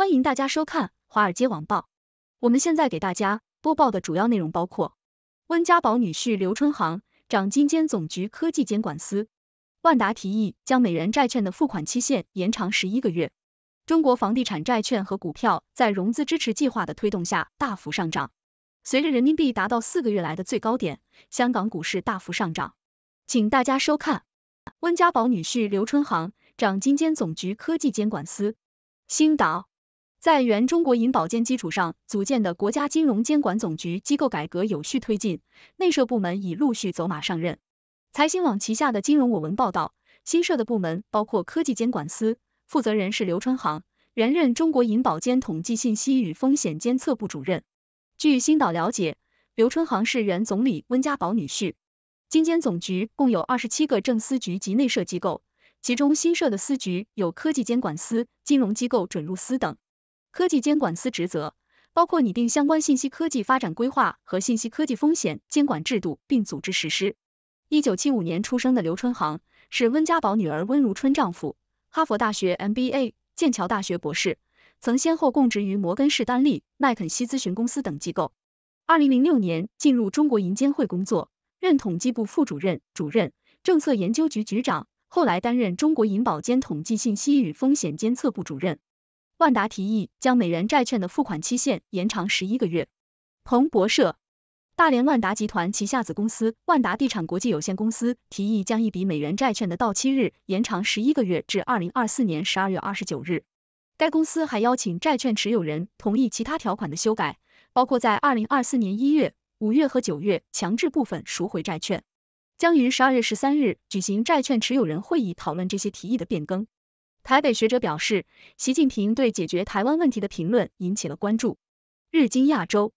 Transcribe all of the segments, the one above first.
欢迎大家收看《华尔街网报》。我们现在给大家播报的主要内容包括：温家宝女婿刘春航，掌金监总局科技监管司；万达提议将美元债券的付款期限延长十一个月；中国房地产债券和股票在融资支持计划的推动下大幅上涨；随着人民币达到四个月来的最高点，香港股市大幅上涨。请大家收看。温家宝女婿刘春航，掌金监总局科技监管司，星岛。在原中国银保监基础上组建的国家金融监管总局机构改革有序推进，内设部门已陆续走马上任。财新网旗下的金融我闻报道，新设的部门包括科技监管司，负责人是刘春航，原任中国银保监统计信息与风险监测部主任。据新岛了解，刘春航是原总理温家宝女婿。金监总局共有二十七个正司局及内设机构，其中新设的司局有科技监管司、金融机构准入司等。科技监管司职责包括拟定相关信息科技发展规划和信息科技风险监管制度，并组织实施。一九七五年出生的刘春航是温家宝女儿温如春丈夫，哈佛大学 MBA，剑桥大学博士，曾先后供职于摩根士丹利、麦肯锡咨询公司等机构。二零零六年进入中国银监会工作，任统计部副主任、主任、政策研究局局长，后来担任中国银保监统计信息与风险监测部主任。万达提议将美元债券的付款期限延长十一个月。彭博社，大连万达集团旗下子公司万达地产国际有限公司提议将一笔美元债券的到期日延长十一个月至二零二四年十二月二十九日。该公司还邀请债券持有人同意其他条款的修改，包括在二零二四年一月、五月和九月强制部分赎回债券。将于十二月十三日举行债券持有人会议，讨论这些提议的变更。台北学者表示，习近平对解决台湾问题的评论引起了关注。日经亚洲，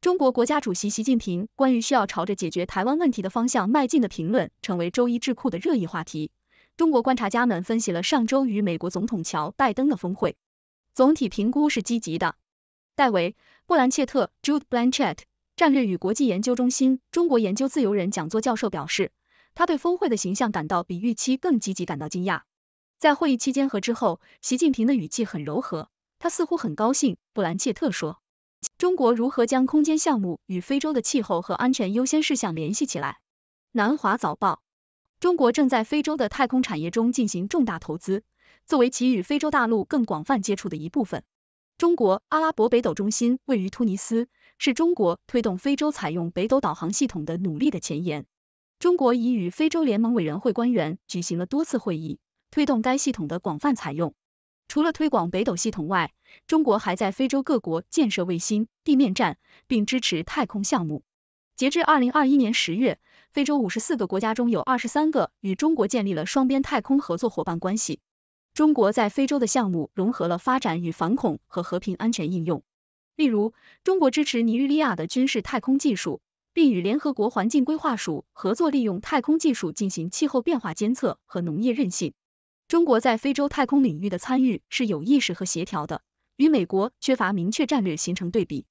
中国国家主席习近平关于需要朝着解决台湾问题的方向迈进的评论，成为周一智库的热议话题。中国观察家们分析了上周与美国总统乔拜登的峰会，总体评估是积极的。戴维·布兰切特 （Jude Blanchett），战略与国际研究中心中国研究自由人讲座教授表示，他对峰会的形象感到比预期更积极，感到惊讶。在会议期间和之后，习近平的语气很柔和，他似乎很高兴。布兰切特说：“中国如何将空间项目与非洲的气候和安全优先事项联系起来？”南华早报：中国正在非洲的太空产业中进行重大投资，作为其与非洲大陆更广泛接触的一部分。中国阿拉伯北斗中心位于突尼斯，是中国推动非洲采用北斗导航系统的努力的前沿。中国已与非洲联盟委员会官员举行了多次会议。推动该系统的广泛采用。除了推广北斗系统外，中国还在非洲各国建设卫星地面站，并支持太空项目。截至二零二一年十月，非洲五十四个国家中有二十三个与中国建立了双边太空合作伙伴关系。中国在非洲的项目融合了发展与反恐和和平安全应用。例如，中国支持尼日利亚的军事太空技术，并与联合国环境规划署合作，利用太空技术进行气候变化监测和农业韧性。中国在非洲太空领域的参与是有意识和协调的，与美国缺乏明确战略形成对比。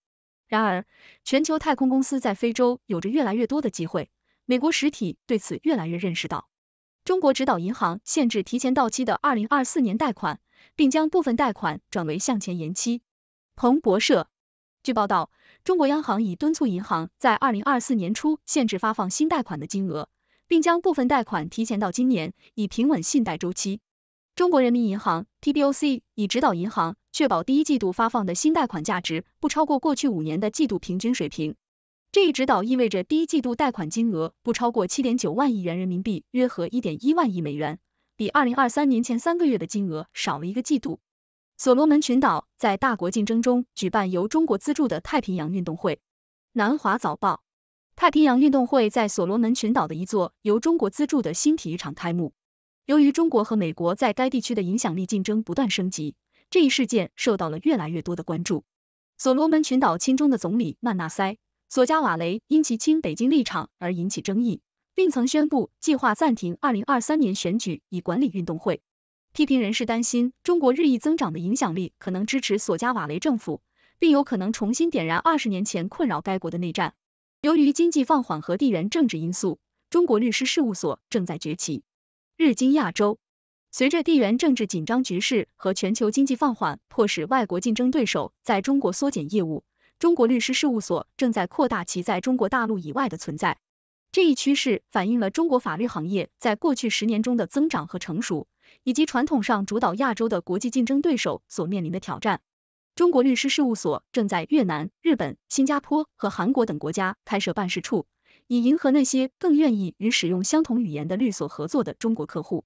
然而，全球太空公司在非洲有着越来越多的机会，美国实体对此越来越认识到。中国指导银行限制提前到期的二零二四年贷款，并将部分贷款转为向前延期。彭博社据报道，中国央行已敦促银行在二零二四年初限制发放新贷款的金额，并将部分贷款提前到今年，以平稳信贷周期。中国人民银行 （PBOC） 已指导银行确保第一季度发放的新贷款价值不超过过去五年的季度平均水平。这一指导意味着第一季度贷款金额不超过七点九万亿元人民币（约合一点一万亿美元），比二零二三年前三个月的金额少了一个季度。所罗门群岛在大国竞争中举办由中国资助的太平洋运动会。南华早报：太平洋运动会在所罗门群岛的一座由中国资助的新体育场开幕。由于中国和美国在该地区的影响力竞争不断升级，这一事件受到了越来越多的关注。所罗门群岛亲中的总理曼纳塞·索加瓦雷因其亲北京立场而引起争议，并曾宣布计划暂停二零二三年选举以管理运动会。批评人士担心，中国日益增长的影响力可能支持索加瓦雷政府，并有可能重新点燃二十年前困扰该国的内战。由于经济放缓和地缘政治因素，中国律师事务所正在崛起。日经亚洲，随着地缘政治紧张局势和全球经济放缓，迫使外国竞争对手在中国缩减业务。中国律师事务所正在扩大其在中国大陆以外的存在。这一趋势反映了中国法律行业在过去十年中的增长和成熟，以及传统上主导亚洲的国际竞争对手所面临的挑战。中国律师事务所正在越南、日本、新加坡和韩国等国家开设办事处。以迎合那些更愿意与使用相同语言的律所合作的中国客户。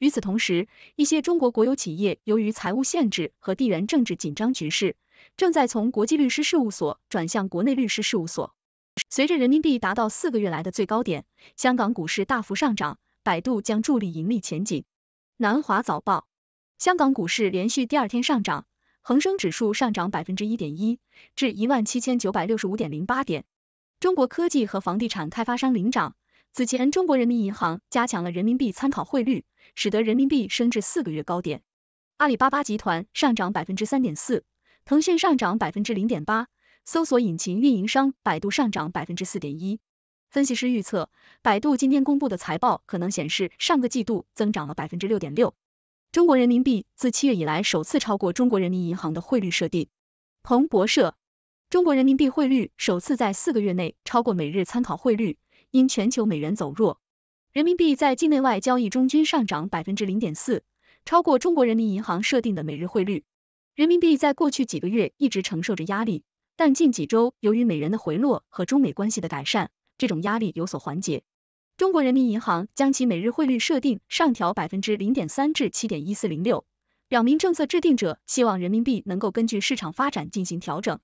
与此同时，一些中国国有企业由于财务限制和地缘政治紧张局势，正在从国际律师事务所转向国内律师事务所。随着人民币达到四个月来的最高点，香港股市大幅上涨，百度将助力盈利前景。南华早报，香港股市连续第二天上涨，恒生指数上涨百分之一点一，至一万七千九百六十五点零八点。中国科技和房地产开发商领涨。此前，中国人民银行加强了人民币参考汇率，使得人民币升至四个月高点。阿里巴巴集团上涨百分之三点四，腾讯上涨百分之零点八，搜索引擎运营商百度上涨百分之四点一。分析师预测，百度今天公布的财报可能显示上个季度增长了百分之六点六。中国人民币自七月以来首次超过中国人民银行的汇率设定。彭博社。中国人民币汇率首次在四个月内超过每日参考汇率，因全球美元走弱，人民币在境内外交易中均上涨百分之零点四，超过中国人民银行设定的每日汇率。人民币在过去几个月一直承受着压力，但近几周由于美元的回落和中美关系的改善，这种压力有所缓解。中国人民银行将其每日汇率设定上调百分之零点三至七点一四零六，表明政策制定者希望人民币能够根据市场发展进行调整。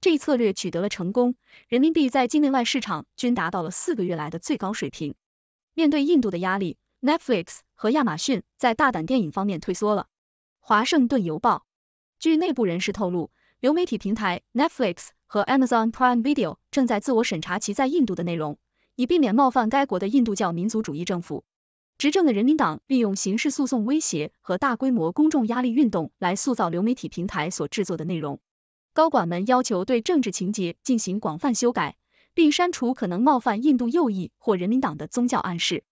这一策略取得了成功，人民币在境内外市场均达到了四个月来的最高水平。面对印度的压力，Netflix 和亚马逊在大胆电影方面退缩了。华盛顿邮报，据内部人士透露，流媒体平台 Netflix 和 Amazon Prime Video 正在自我审查其在印度的内容，以避免冒犯该国的印度教民族主义政府。执政的人民党利用刑事诉讼威胁和大规模公众压力运动来塑造流媒体平台所制作的内容。高管们要求对政治情节进行广泛修改，并删除可能冒犯印度右翼或人民党的宗教暗示。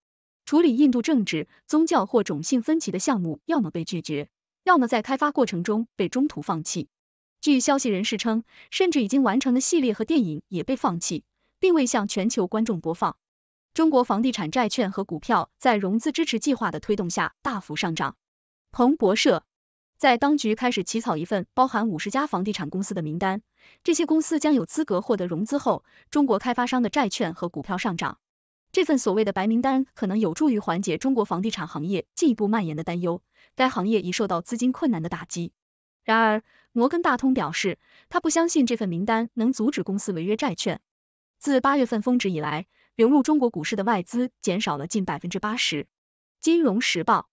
处理印度政治、宗教或种姓分歧的项目要么被拒绝，要么在开发过程中被中途放弃。据消息人士称，甚至已经完成的系列和电影也被放弃，并未向全球观众播放。中国房地产债券和股票在融资支持计划的推动下大幅上涨。彭博社。在当局开始起草一份包含五十家房地产公司的名单，这些公司将有资格获得融资后，中国开发商的债券和股票上涨。这份所谓的白名单可能有助于缓解中国房地产行业进一步蔓延的担忧，该行业已受到资金困难的打击。然而，摩根大通表示，他不相信这份名单能阻止公司违约债券。自八月份峰值以来，流入中国股市的外资减少了近百分之八十。金融时报。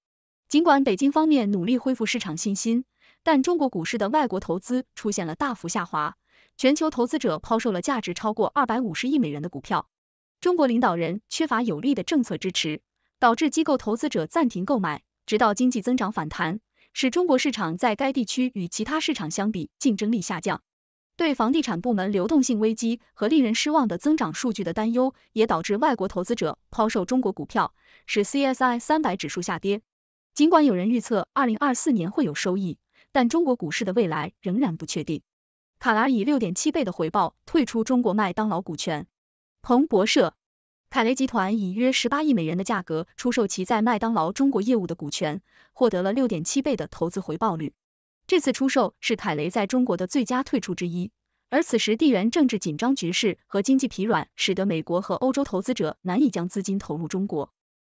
尽管北京方面努力恢复市场信心，但中国股市的外国投资出现了大幅下滑。全球投资者抛售了价值超过二百五十亿美元的股票。中国领导人缺乏有力的政策支持，导致机构投资者暂停购买，直到经济增长反弹，使中国市场在该地区与其他市场相比竞争力下降。对房地产部门流动性危机和令人失望的增长数据的担忧，也导致外国投资者抛售中国股票，使 CSI 三百指数下跌。尽管有人预测二零二四年会有收益，但中国股市的未来仍然不确定。卡莱以六点七倍的回报退出中国麦当劳股权。彭博社，凯雷集团以约十八亿美元的价格出售其在麦当劳中国业务的股权，获得了六点七倍的投资回报率。这次出售是凯雷在中国的最佳退出之一。而此时地缘政治紧张局势和经济疲软，使得美国和欧洲投资者难以将资金投入中国。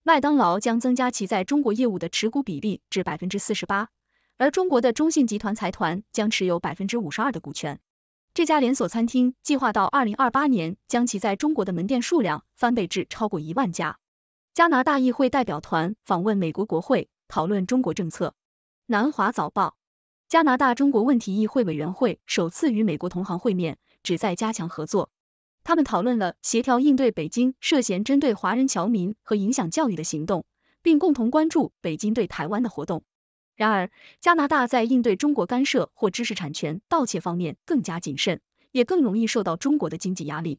麦当劳将增加其在中国业务的持股比例至百分之四十八，而中国的中信集团财团将持有百分之五十二的股权。这家连锁餐厅计划到二零二八年将其在中国的门店数量翻倍至超过一万家。加拿大议会代表团访问美国国会，讨论中国政策。南华早报：加拿大中国问题议会委员会首次与美国同行会面，旨在加强合作。他们讨论了协调应对北京涉嫌针对华人侨民和影响教育的行动，并共同关注北京对台湾的活动。然而，加拿大在应对中国干涉或知识产权盗窃方面更加谨慎，也更容易受到中国的经济压力。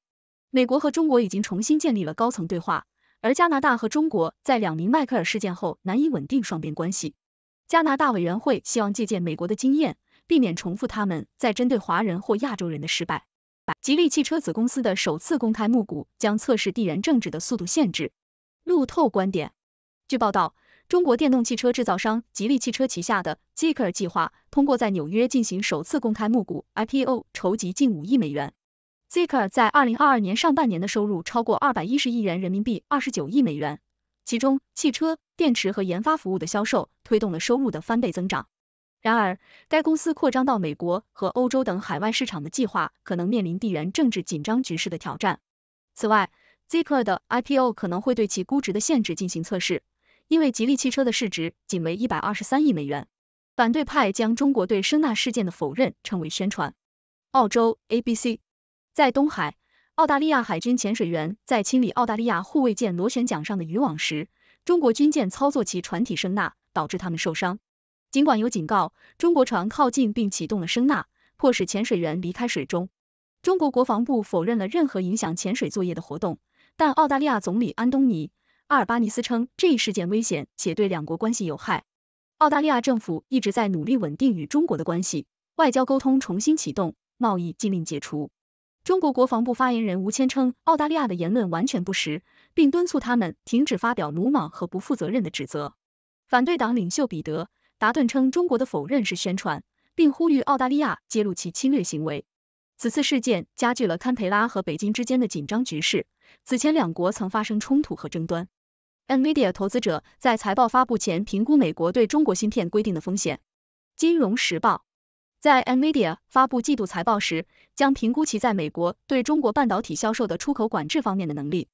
美国和中国已经重新建立了高层对话，而加拿大和中国在两名迈克尔事件后难以稳定双边关系。加拿大委员会希望借鉴美国的经验，避免重复他们在针对华人或亚洲人的失败。吉利汽车子公司的首次公开募股将测试地缘政治的速度限制。路透观点：据报道，中国电动汽车制造商吉利汽车旗下的 Zeekr 计划通过在纽约进行首次公开募股 （IPO） 筹集近五亿美元。Zeekr 在二零二二年上半年的收入超过二百一十亿元人民币（二十九亿美元），其中汽车、电池和研发服务的销售推动了收入的翻倍增长。然而，该公司扩张到美国和欧洲等海外市场的计划可能面临地缘政治紧张局势的挑战。此外 z i p r 的 IPO 可能会对其估值的限制进行测试，因为吉利汽车的市值仅为一百二十三亿美元。反对派将中国对声纳事件的否认称为宣传。澳洲 ABC 在东海，澳大利亚海军潜水员在清理澳大利亚护卫舰螺旋桨上的渔网时，中国军舰操作其船体声纳，导致他们受伤。尽管有警告，中国船靠近并启动了声纳，迫使潜水员离开水中。中国国防部否认了任何影响潜水作业的活动，但澳大利亚总理安东尼阿尔巴尼斯称这一事件危险且对两国关系有害。澳大利亚政府一直在努力稳定与中国的关系，外交沟通重新启动，贸易禁令解除。中国国防部发言人吴谦称，澳大利亚的言论完全不实，并敦促他们停止发表鲁莽和不负责任的指责。反对党领袖彼得。达顿称中国的否认是宣传，并呼吁澳大利亚揭露其侵略行为。此次事件加剧了堪培拉和北京之间的紧张局势。此前两国曾发生冲突和争端。NVIDIA 投资者在财报发布前评估美国对中国芯片规定的风险。《金融时报》在 NVIDIA 发布季度财报时将评估其在美国对中国半导体销售的出口管制方面的能力。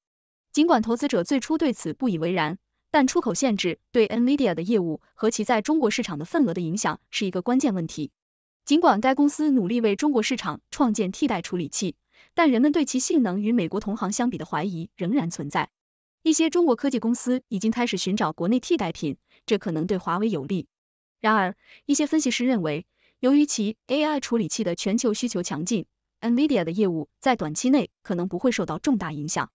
尽管投资者最初对此不以为然。但出口限制对 NVIDIA 的业务和其在中国市场的份额的影响是一个关键问题。尽管该公司努力为中国市场创建替代处理器，但人们对其性能与美国同行相比的怀疑仍然存在。一些中国科技公司已经开始寻找国内替代品，这可能对华为有利。然而，一些分析师认为，由于其 AI 处理器的全球需求强劲，NVIDIA 的业务在短期内可能不会受到重大影响。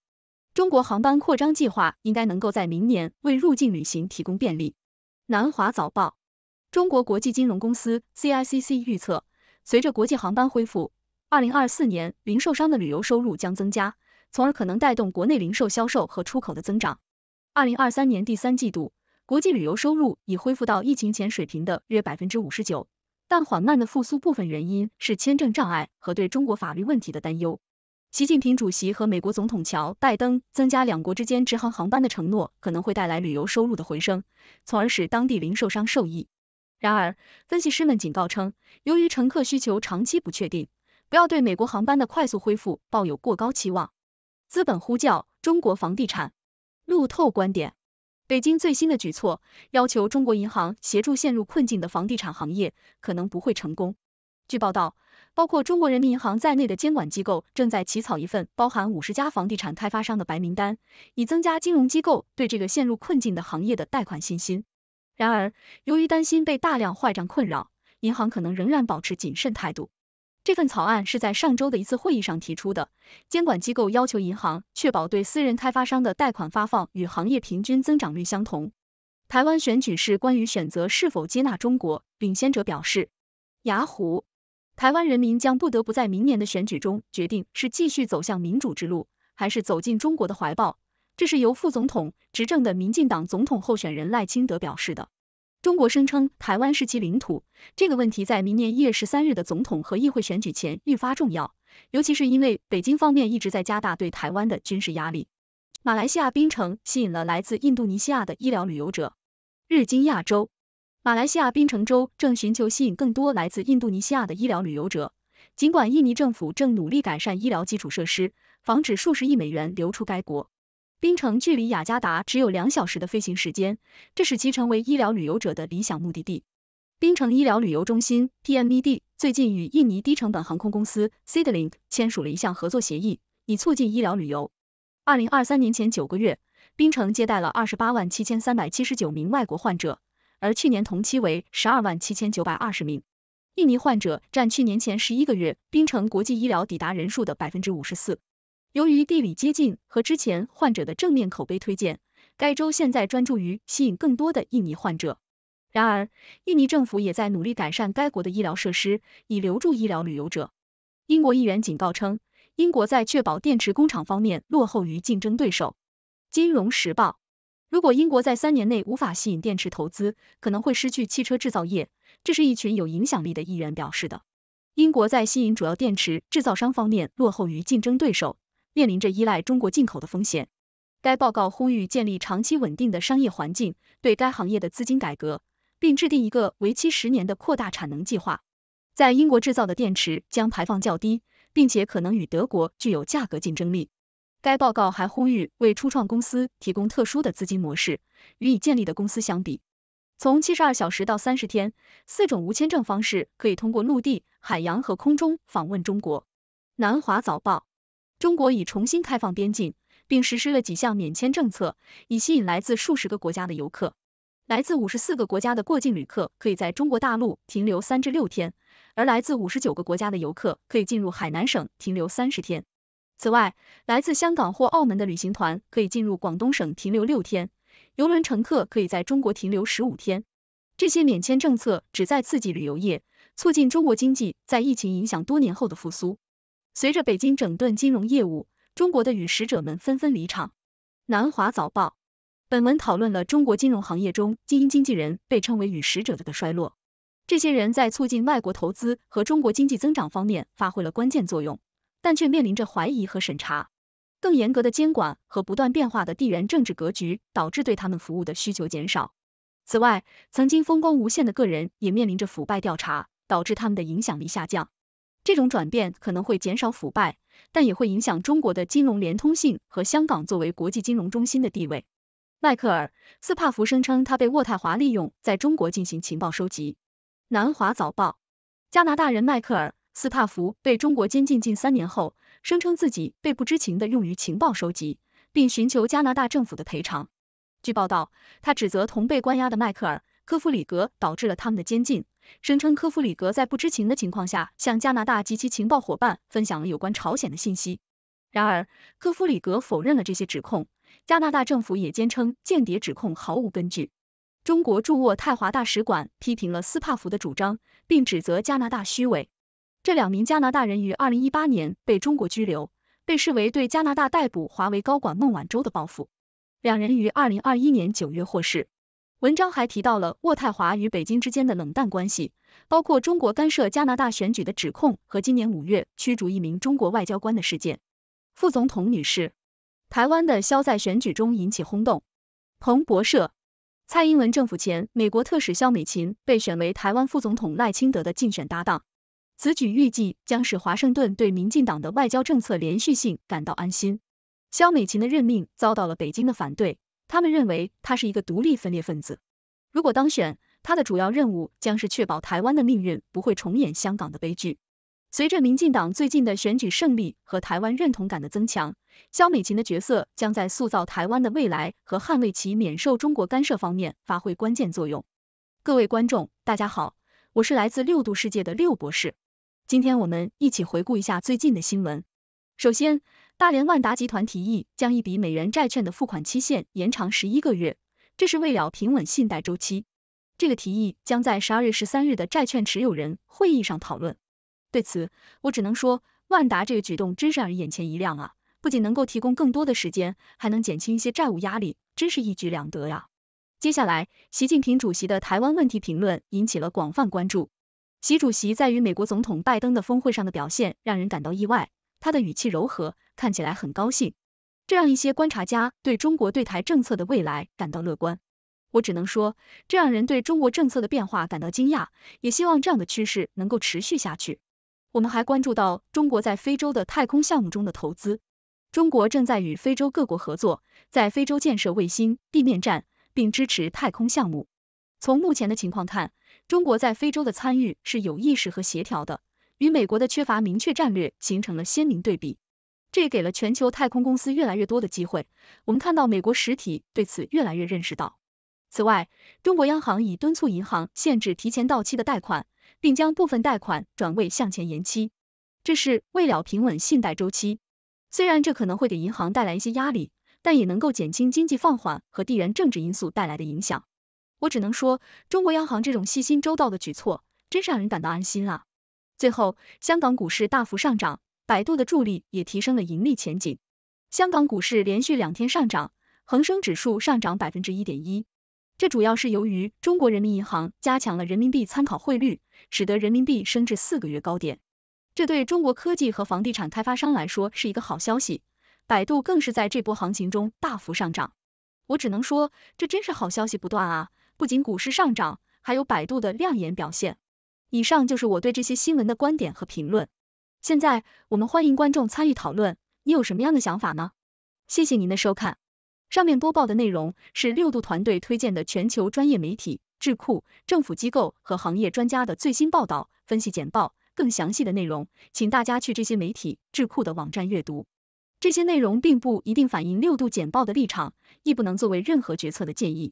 中国航班扩张计划应该能够在明年为入境旅行提供便利。南华早报，中国国际金融公司 （CICC） 预测，随着国际航班恢复，二零二四年零售商的旅游收入将增加，从而可能带动国内零售销售和出口的增长。二零二三年第三季度，国际旅游收入已恢复到疫情前水平的约百分之五十九，但缓慢的复苏部分原因是签证障碍和对中国法律问题的担忧。习近平主席和美国总统乔拜登增加两国之间直航航班的承诺，可能会带来旅游收入的回升，从而使当地零售商受益。然而，分析师们警告称，由于乘客需求长期不确定，不要对美国航班的快速恢复抱有过高期望。资本呼叫中国房地产。路透观点：北京最新的举措要求中国银行协助陷入困境的房地产行业，可能不会成功。据报道。包括中国人民银行在内的监管机构正在起草一份包含五十家房地产开发商的白名单，以增加金融机构对这个陷入困境的行业的贷款信心。然而，由于担心被大量坏账困扰，银行可能仍然保持谨慎态度。这份草案是在上周的一次会议上提出的，监管机构要求银行确保对私人开发商的贷款发放与行业平均增长率相同。台湾选举是关于选择是否接纳中国领先者表示，雅虎。台湾人民将不得不在明年的选举中决定是继续走向民主之路，还是走进中国的怀抱。这是由副总统执政的民进党总统候选人赖清德表示的。中国声称台湾是其领土，这个问题在明年一月十三日的总统和议会选举前愈发重要，尤其是因为北京方面一直在加大对台湾的军事压力。马来西亚槟城吸引了来自印度尼西亚的医疗旅游者。日经亚洲。马来西亚槟城州正寻求吸引更多来自印度尼西亚的医疗旅游者，尽管印尼政府正努力改善医疗基础设施，防止数十亿美元流出该国。槟城距离雅加达只有两小时的飞行时间，这使其成为医疗旅游者的理想目的地。槟城医疗旅游中心 （PMED） 最近与印尼低成本航空公司 c i d l i n k 签署了一项合作协议，以促进医疗旅游。二零二三年前九个月，槟城接待了二十八万七千三百七十九名外国患者。而去年同期为十二万七千九百二十名印尼患者，占去年前十一个月槟城国际医疗抵达人数的百分之五十四。由于地理接近和之前患者的正面口碑推荐，该州现在专注于吸引更多的印尼患者。然而，印尼政府也在努力改善该国的医疗设施，以留住医疗旅游者。英国议员警告称，英国在确保电池工厂方面落后于竞争对手。《金融时报》。如果英国在三年内无法吸引电池投资，可能会失去汽车制造业。这是一群有影响力的议员表示的。英国在吸引主要电池制造商方面落后于竞争对手，面临着依赖中国进口的风险。该报告呼吁建立长期稳定的商业环境，对该行业的资金改革，并制定一个为期十年的扩大产能计划。在英国制造的电池将排放较低，并且可能与德国具有价格竞争力。该报告还呼吁为初创公司提供特殊的资金模式。与已建立的公司相比，从七十二小时到三十天，四种无签证方式可以通过陆地、海洋和空中访问中国。南华早报：中国已重新开放边境，并实施了几项免签政策，以吸引来自数十个国家的游客。来自五十四个国家的过境旅客可以在中国大陆停留三至六天，而来自五十九个国家的游客可以进入海南省停留三十天。此外，来自香港或澳门的旅行团可以进入广东省停留六天，游轮乘客可以在中国停留十五天。这些免签政策旨在刺激旅游业，促进中国经济在疫情影响多年后的复苏。随着北京整顿金融业务，中国的与使者们纷纷离场。南华早报。本文讨论了中国金融行业中精英经纪人被称为“与使者”的衰落。这些人在促进外国投资和中国经济增长方面发挥了关键作用。但却面临着怀疑和审查，更严格的监管和不断变化的地缘政治格局导致对他们服务的需求减少。此外，曾经风光无限的个人也面临着腐败调查，导致他们的影响力下降。这种转变可能会减少腐败，但也会影响中国的金融连通性和香港作为国际金融中心的地位。迈克尔·斯帕福声称他被渥太华利用在中国进行情报收集。南华早报，加拿大人迈克尔。斯帕福被中国监禁近三年后，声称自己被不知情的用于情报收集，并寻求加拿大政府的赔偿。据报道，他指责同被关押的迈克尔·科夫里格导致了他们的监禁，声称科夫里格在不知情的情况下向加拿大及其情报伙伴分享了有关朝鲜的信息。然而，科夫里格否认了这些指控，加拿大政府也坚称间谍指控毫无根据。中国驻渥太华大使馆批评了斯帕福的主张，并指责加拿大虚伪。这两名加拿大人于二零一八年被中国拘留，被视为对加拿大逮捕华为高管孟晚舟的报复。两人于二零二一年九月获释。文章还提到了渥太华与北京之间的冷淡关系，包括中国干涉加拿大选举的指控和今年五月驱逐一名中国外交官的事件。副总统女士，台湾的肖在选举中引起轰动。彭博社，蔡英文政府前美国特使肖美琴被选为台湾副总统赖清德的竞选搭档。此举预计将使华盛顿对民进党的外交政策连续性感到安心。肖美琴的任命遭到了北京的反对，他们认为她是一个独立分裂分子。如果当选，她的主要任务将是确保台湾的命运不会重演香港的悲剧。随着民进党最近的选举胜利和台湾认同感的增强，肖美琴的角色将在塑造台湾的未来和捍卫其免受中国干涉方面发挥关键作用。各位观众，大家好，我是来自六度世界的六博士。今天我们一起回顾一下最近的新闻。首先，大连万达集团提议将一笔美元债券的付款期限延长十一个月，这是为了平稳信贷周期。这个提议将在十二月十三日的债券持有人会议上讨论。对此，我只能说，万达这个举动真是让人眼前一亮啊！不仅能够提供更多的时间，还能减轻一些债务压力，真是一举两得呀。接下来，习近平主席的台湾问题评论引起了广泛关注。习主席在与美国总统拜登的峰会上的表现让人感到意外，他的语气柔和，看起来很高兴，这让一些观察家对中国对台政策的未来感到乐观。我只能说，这让人对中国政策的变化感到惊讶，也希望这样的趋势能够持续下去。我们还关注到中国在非洲的太空项目中的投资，中国正在与非洲各国合作，在非洲建设卫星地面站，并支持太空项目。从目前的情况看，中国在非洲的参与是有意识和协调的，与美国的缺乏明确战略形成了鲜明对比。这也给了全球太空公司越来越多的机会。我们看到美国实体对此越来越认识到。此外，中国央行已敦促银行限制提前到期的贷款，并将部分贷款转为向前延期，这是为了平稳信贷周期。虽然这可能会给银行带来一些压力，但也能够减轻经济放缓和地缘政治因素带来的影响。我只能说，中国央行这种细心周到的举措，真是让人感到安心啊。最后，香港股市大幅上涨，百度的助力也提升了盈利前景。香港股市连续两天上涨，恒生指数上涨百分之一点一，这主要是由于中国人民银行加强了人民币参考汇率，使得人民币升至四个月高点。这对中国科技和房地产开发商来说是一个好消息，百度更是在这波行情中大幅上涨。我只能说，这真是好消息不断啊！不仅股市上涨，还有百度的亮眼表现。以上就是我对这些新闻的观点和评论。现在我们欢迎观众参与讨论，你有什么样的想法呢？谢谢您的收看。上面播报的内容是六度团队推荐的全球专业媒体、智库、政府机构和行业专家的最新报道、分析简报。更详细的内容，请大家去这些媒体、智库的网站阅读。这些内容并不一定反映六度简报的立场，亦不能作为任何决策的建议。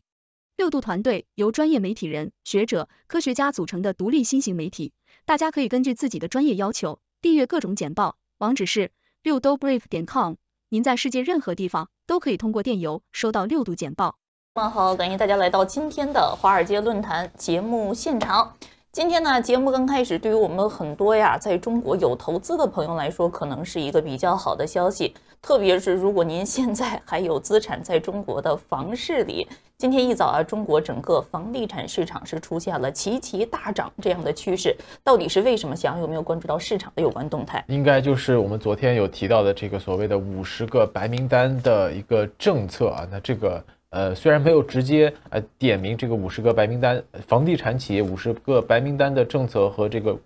六度团队由专业媒体人、学者、科学家组成的独立新型媒体，大家可以根据自己的专业要求订阅各种简报，网址是六 i d o b r i e f 点 com。您在世界任何地方都可以通过电邮收到六度简报。那么好，感谢大家来到今天的华尔街论坛节目现场。今天呢，节目刚开始，对于我们很多呀在中国有投资的朋友来说，可能是一个比较好的消息。特别是如果您现在还有资产在中国的房市里，今天一早啊，中国整个房地产市场是出现了齐齐大涨这样的趋势，到底是为什么？想要有没有关注到市场的有关动态？应该就是我们昨天有提到的这个所谓的五十个白名单的一个政策啊，那这个呃虽然没有直接呃点名这个五十个白名单房地产企业五十个白名单的政策和这个。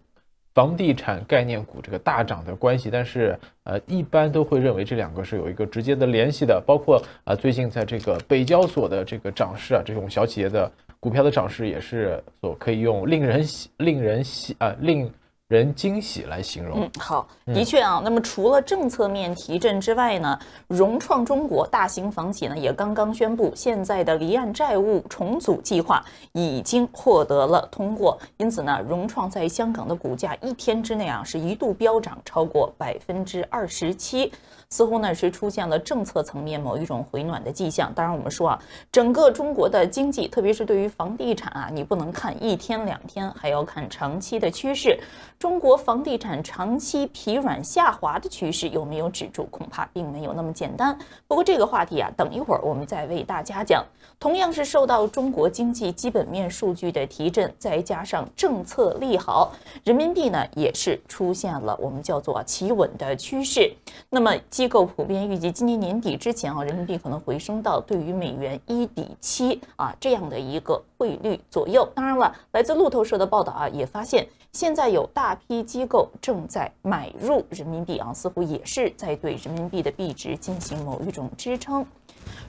房地产概念股这个大涨的关系，但是呃，一般都会认为这两个是有一个直接的联系的，包括啊，最近在这个北交所的这个涨势啊，这种小企业的股票的涨势也是所可以用令人令人喜啊令。人惊喜来形容，嗯，好，的确啊，那么除了政策面提振之外呢，融创中国大型房企呢也刚刚宣布，现在的离岸债务重组计划已经获得了通过，因此呢，融创在香港的股价一天之内啊是一度飙涨超过百分之二十七。似乎呢是出现了政策层面某一种回暖的迹象。当然，我们说啊，整个中国的经济，特别是对于房地产啊，你不能看一天两天，还要看长期的趋势。中国房地产长期疲软下滑的趋势有没有止住，恐怕并没有那么简单。不过这个话题啊，等一会儿我们再为大家讲。同样是受到中国经济基本面数据的提振，再加上政策利好，人民币呢也是出现了我们叫做企稳的趋势。那么。机构普遍预计，今年年底之前啊，人民币可能回升到对于美元一比七啊这样的一个汇率左右。当然了，来自路透社的报道啊，也发现现在有大批机构正在买入人民币啊，似乎也是在对人民币的币值进行某一种支撑。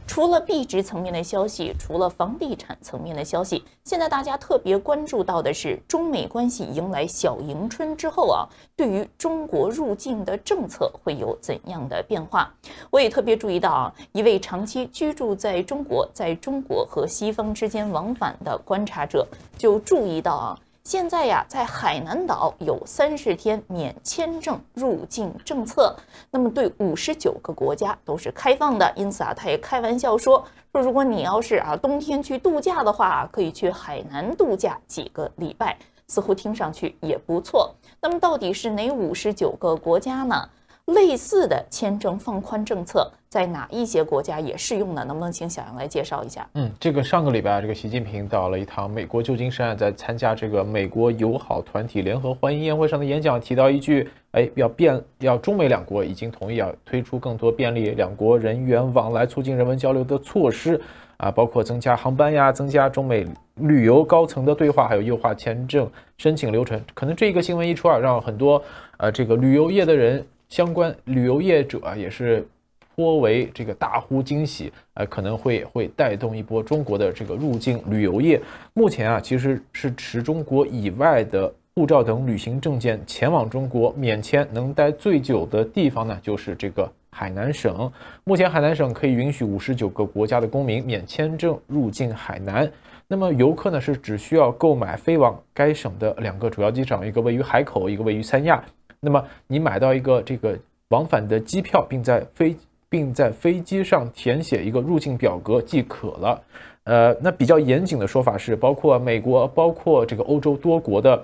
除了币值层面的消息，除了房地产层面的消息，现在大家特别关注到的是中美关系迎来小迎春之后啊，对于中国入境的政策会有怎样的变化？我也特别注意到啊，一位长期居住在中国，在中国和西方之间往返的观察者就注意到啊。现在呀，在海南岛有三十天免签证入境政策，那么对五十九个国家都是开放的。因此啊，他也开玩笑说说，如果你要是啊冬天去度假的话，可以去海南度假几个礼拜，似乎听上去也不错。那么到底是哪五十九个国家呢？类似的签证放宽政策在哪一些国家也适用呢？能不能请小杨来介绍一下？嗯，这个上个礼拜，这个习近平到了一趟美国旧金山，在参加这个美国友好团体联合欢迎宴会上的演讲，提到一句，哎，要变，要中美两国已经同意要推出更多便利两国人员往来、促进人文交流的措施，啊，包括增加航班呀，增加中美旅游高层的对话，还有优化签证申请流程。可能这一个新闻一出啊，让很多呃这个旅游业的人。相关旅游业者啊，也是颇为这个大呼惊喜啊，可能会会带动一波中国的这个入境旅游业。目前啊，其实是持中国以外的护照等旅行证件前往中国免签能待最久的地方呢，就是这个海南省。目前海南省可以允许五十九个国家的公民免签证入境海南。那么游客呢，是只需要购买飞往该省的两个主要机场，一个位于海口，一个位于三亚。那么你买到一个这个往返的机票，并在飞并在飞机上填写一个入境表格即可了。呃，那比较严谨的说法是，包括美国，包括这个欧洲多国的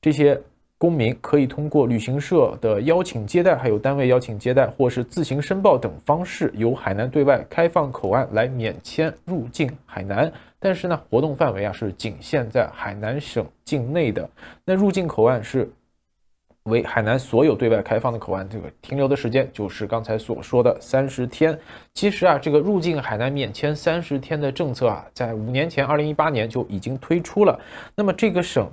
这些公民，可以通过旅行社的邀请接待，还有单位邀请接待，或是自行申报等方式，由海南对外开放口岸来免签入境海南。但是呢，活动范围啊是仅限在海南省境内的。那入境口岸是。为海南所有对外开放的口岸，这个停留的时间就是刚才所说的三十天。其实啊，这个入境海南免签三十天的政策啊，在五年前，二零一八年就已经推出了。那么这个省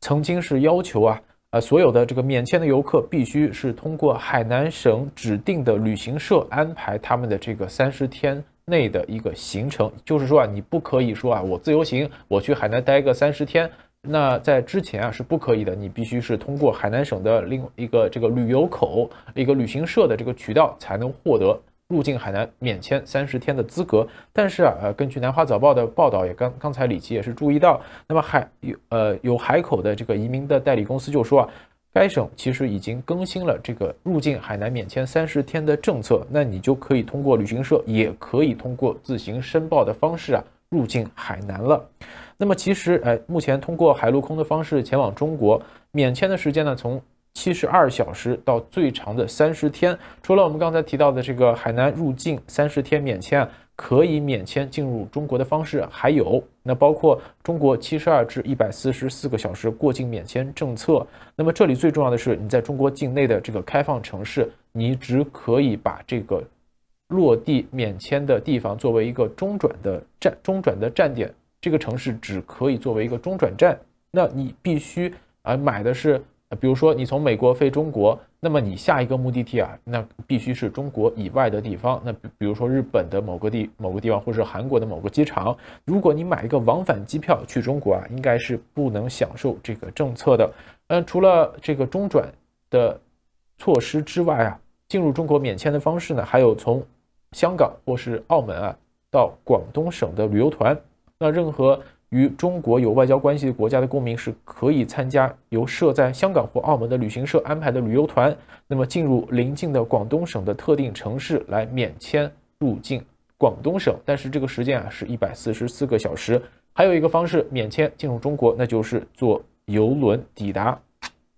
曾经是要求啊，呃，所有的这个免签的游客必须是通过海南省指定的旅行社安排他们的这个三十天内的一个行程，就是说啊，你不可以说啊，我自由行，我去海南待个三十天。那在之前啊是不可以的，你必须是通过海南省的另一个这个旅游口一个旅行社的这个渠道才能获得入境海南免签三十天的资格。但是啊，呃，根据南华早报的报道，也刚刚才李琦也是注意到，那么海有呃有海口的这个移民的代理公司就说啊，该省其实已经更新了这个入境海南免签三十天的政策，那你就可以通过旅行社，也可以通过自行申报的方式啊入境海南了。那么其实，呃，目前通过海陆空的方式前往中国免签的时间呢，从七十二小时到最长的三十天。除了我们刚才提到的这个海南入境三十天免签，可以免签进入中国的方式，还有那包括中国七十二至一百四十四个小时过境免签政策。那么这里最重要的是，你在中国境内的这个开放城市，你只可以把这个落地免签的地方作为一个中转的站，中转的站点。这个城市只可以作为一个中转站，那你必须啊买的是，比如说你从美国飞中国，那么你下一个目的地啊，那必须是中国以外的地方，那比比如说日本的某个地某个地方，或者是韩国的某个机场。如果你买一个往返机票去中国啊，应该是不能享受这个政策的。嗯，除了这个中转的措施之外啊，进入中国免签的方式呢，还有从香港或是澳门啊到广东省的旅游团。那任何与中国有外交关系的国家的公民是可以参加由设在香港或澳门的旅行社安排的旅游团，那么进入邻近的广东省的特定城市来免签入境广东省。但是这个时间啊是一百四十四个小时。还有一个方式免签进入中国，那就是坐游轮抵达，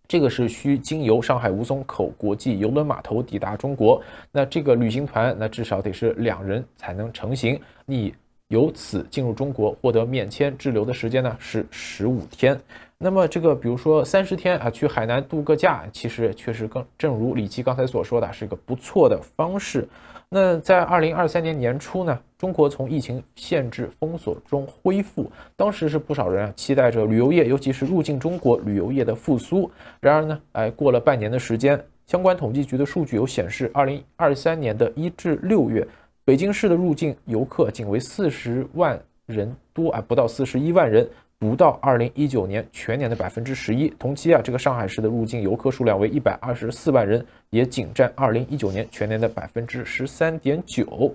这个是需经由上海吴淞口国际游轮码头抵达中国。那这个旅行团那至少得是两人才能成行。你。由此进入中国，获得免签滞留的时间呢是十五天。那么这个，比如说三十天啊，去海南度个假，其实确实更，正如李琦刚才所说的，是一个不错的方式。那在二零二三年年初呢，中国从疫情限制封锁中恢复，当时是不少人啊期待着旅游业，尤其是入境中国旅游业的复苏。然而呢，哎，过了半年的时间，相关统计局的数据有显示，二零二三年的一至六月。北京市的入境游客仅为四十万人多啊，不到四十一万人，不到二零一九年全年的百分之十一。同期啊，这个上海市的入境游客数量为一百二十四万人，也仅占二零一九年全年的百分之十三点九。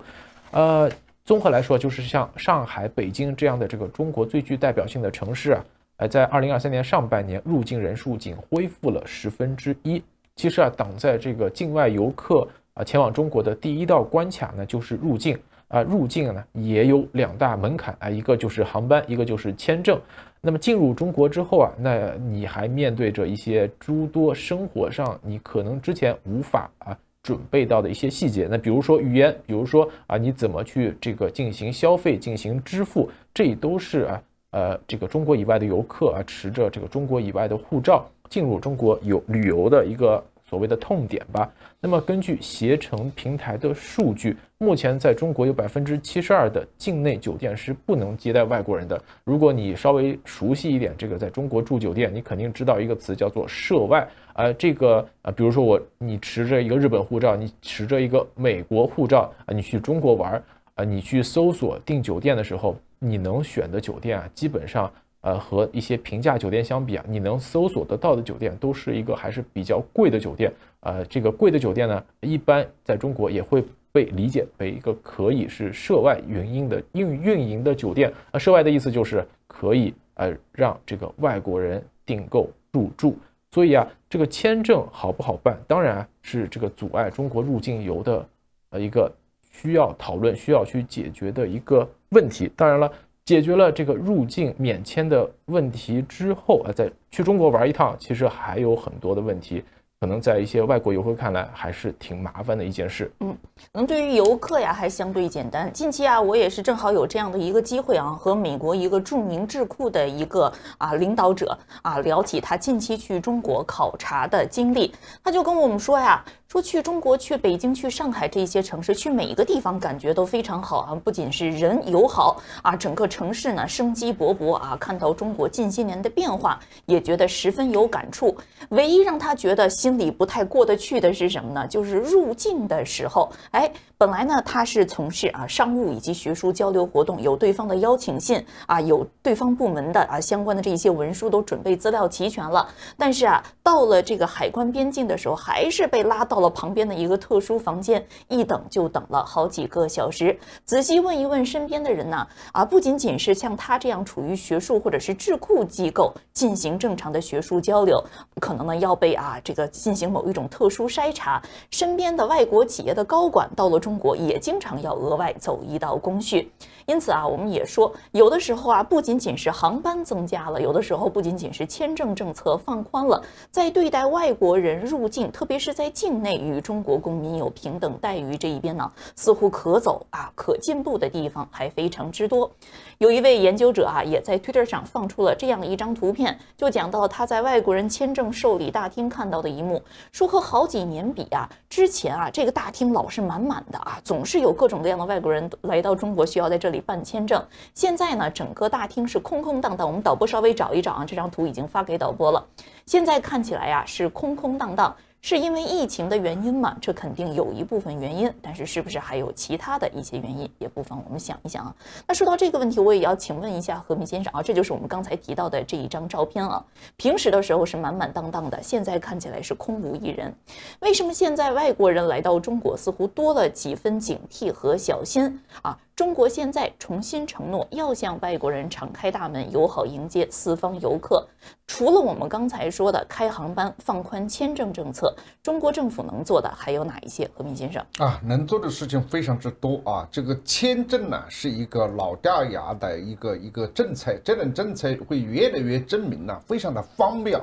呃，综合来说，就是像上海、北京这样的这个中国最具代表性的城市啊，呃，在二零二三年上半年入境人数仅恢复了十分之一。其实啊，挡在这个境外游客。啊，前往中国的第一道关卡呢，就是入境啊。入境呢，也有两大门槛啊，一个就是航班，一个就是签证。那么进入中国之后啊，那你还面对着一些诸多生活上你可能之前无法啊准备到的一些细节。那比如说语言，比如说啊，你怎么去这个进行消费、进行支付，这都是啊呃这个中国以外的游客啊持着这个中国以外的护照进入中国游旅游的一个。所谓的痛点吧。那么根据携程平台的数据，目前在中国有百分之七十二的境内酒店是不能接待外国人的。如果你稍微熟悉一点，这个在中国住酒店，你肯定知道一个词叫做“涉外”。呃，这个啊，比如说我，你持着一个日本护照，你持着一个美国护照啊，你去中国玩啊，你去搜索订酒店的时候，你能选的酒店啊，基本上。呃，和一些平价酒店相比啊，你能搜索得到的酒店都是一个还是比较贵的酒店。呃，这个贵的酒店呢，一般在中国也会被理解为一个可以是涉外原因的运运营的酒店。啊，涉外的意思就是可以呃让这个外国人订购入住。所以啊，这个签证好不好办，当然是这个阻碍中国入境游的呃一个需要讨论、需要去解决的一个问题。当然了。解决了这个入境免签的问题之后啊，在去中国玩一趟，其实还有很多的问题，可能在一些外国游客看来还是挺麻烦的一件事。嗯，可能对于游客呀，还相对简单。近期啊，我也是正好有这样的一个机会啊，和美国一个著名智库的一个啊领导者啊聊起他近期去中国考察的经历，他就跟我们说呀。说去中国，去北京，去上海这些城市，去每一个地方感觉都非常好啊！不仅是人友好啊，整个城市呢生机勃勃啊。看到中国近些年的变化，也觉得十分有感触。唯一让他觉得心里不太过得去的是什么呢？就是入境的时候，哎，本来呢他是从事啊商务以及学术交流活动，有对方的邀请信啊，有对方部门的啊相关的这一些文书都准备资料齐全了，但是啊，到了这个海关边境的时候，还是被拉到。到了旁边的一个特殊房间，一等就等了好几个小时。仔细问一问身边的人呢，啊，不仅仅是像他这样处于学术或者是智库机构进行正常的学术交流，可能呢要被啊这个进行某一种特殊筛查。身边的外国企业的高管到了中国，也经常要额外走一道工序。因此啊，我们也说，有的时候啊，不仅仅是航班增加了，有的时候不仅仅是签证政策放宽了，在对待外国人入境，特别是在境内。与中国公民有平等待遇这一边呢，似乎可走啊，可进步的地方还非常之多。有一位研究者啊，也在 Twitter 上放出了这样一张图片，就讲到他在外国人签证受理大厅看到的一幕，说和好几年比啊，之前啊这个大厅老是满满的啊，总是有各种各样的外国人来到中国需要在这里办签证。现在呢，整个大厅是空空荡荡。我们导播稍微找一找啊，这张图已经发给导播了，现在看起来呀是空空荡荡。是因为疫情的原因吗？这肯定有一部分原因，但是是不是还有其他的一些原因，也不妨我们想一想啊。那说到这个问题，我也要请问一下何平先生啊，这就是我们刚才提到的这一张照片啊，平时的时候是满满当当的，现在看起来是空无一人，为什么现在外国人来到中国似乎多了几分警惕和小心啊？中国现在重新承诺要向外国人敞开大门，友好迎接四方游客。除了我们刚才说的开航班、放宽签证政策，中国政府能做的还有哪一些？何明先生啊，能做的事情非常之多啊。这个签证呢，是一个老掉牙的一个一个政策，这种政策会越来越证明呢，非常的方便。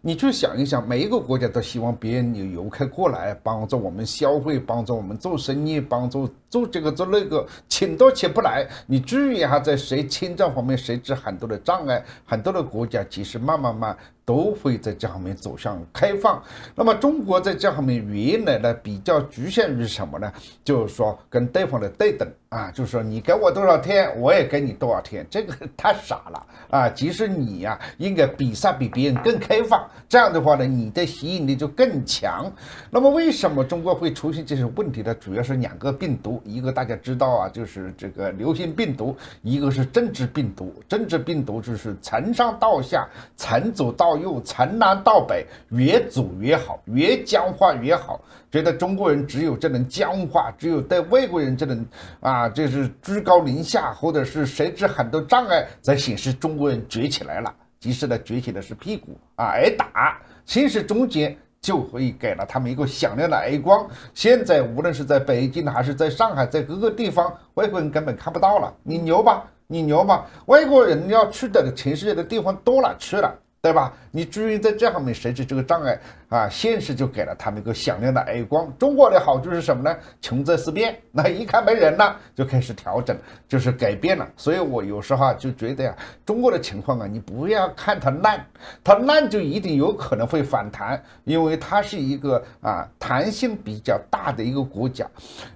你去想一想，每一个国家都希望别人有游客过来，帮助我们消费，帮助我们做生意，帮助做这个做那个，请都请不来。你注意一下，在谁签证方面谁知很多的障碍，很多的国家其实慢慢慢。都会在这方面走向开放。那么中国在这方面原来呢比较局限于什么呢？就是说跟对方的对等啊，就是说你给我多少天，我也给你多少天。这个太傻了啊！即使你呀应该比赛比别人更开放。这样的话呢，你的吸引力就更强。那么为什么中国会出现这些问题呢？主要是两个病毒，一个大家知道啊，就是这个流行病毒，一个是政治病毒。政治病毒就是从上到下，从左到。又从南到北，越走越好，越僵化越好。觉得中国人只有这种僵化，只有对外国人这种啊，就是居高临下，或者是设置很多障碍，在显示中国人崛起来了。及时呢，崛起的是屁股啊，挨打。其实中间就会给了他们一个响亮的耳光。现在无论是在北京还是在上海，在各个地方，外国人根本看不到了。你牛吧？你牛吧？外国人要去的全世界的地方多了去了。对吧？你至于在这方面设置这个障碍啊，现实就给了他们一个响亮的耳光。中国的好处是什么呢？穷则思变。那一看没人了，就开始调整，就是改变了。所以我有时候就觉得呀，中国的情况啊，你不要看它烂，它烂就一定有可能会反弹，因为它是一个啊弹性比较大的一个国家。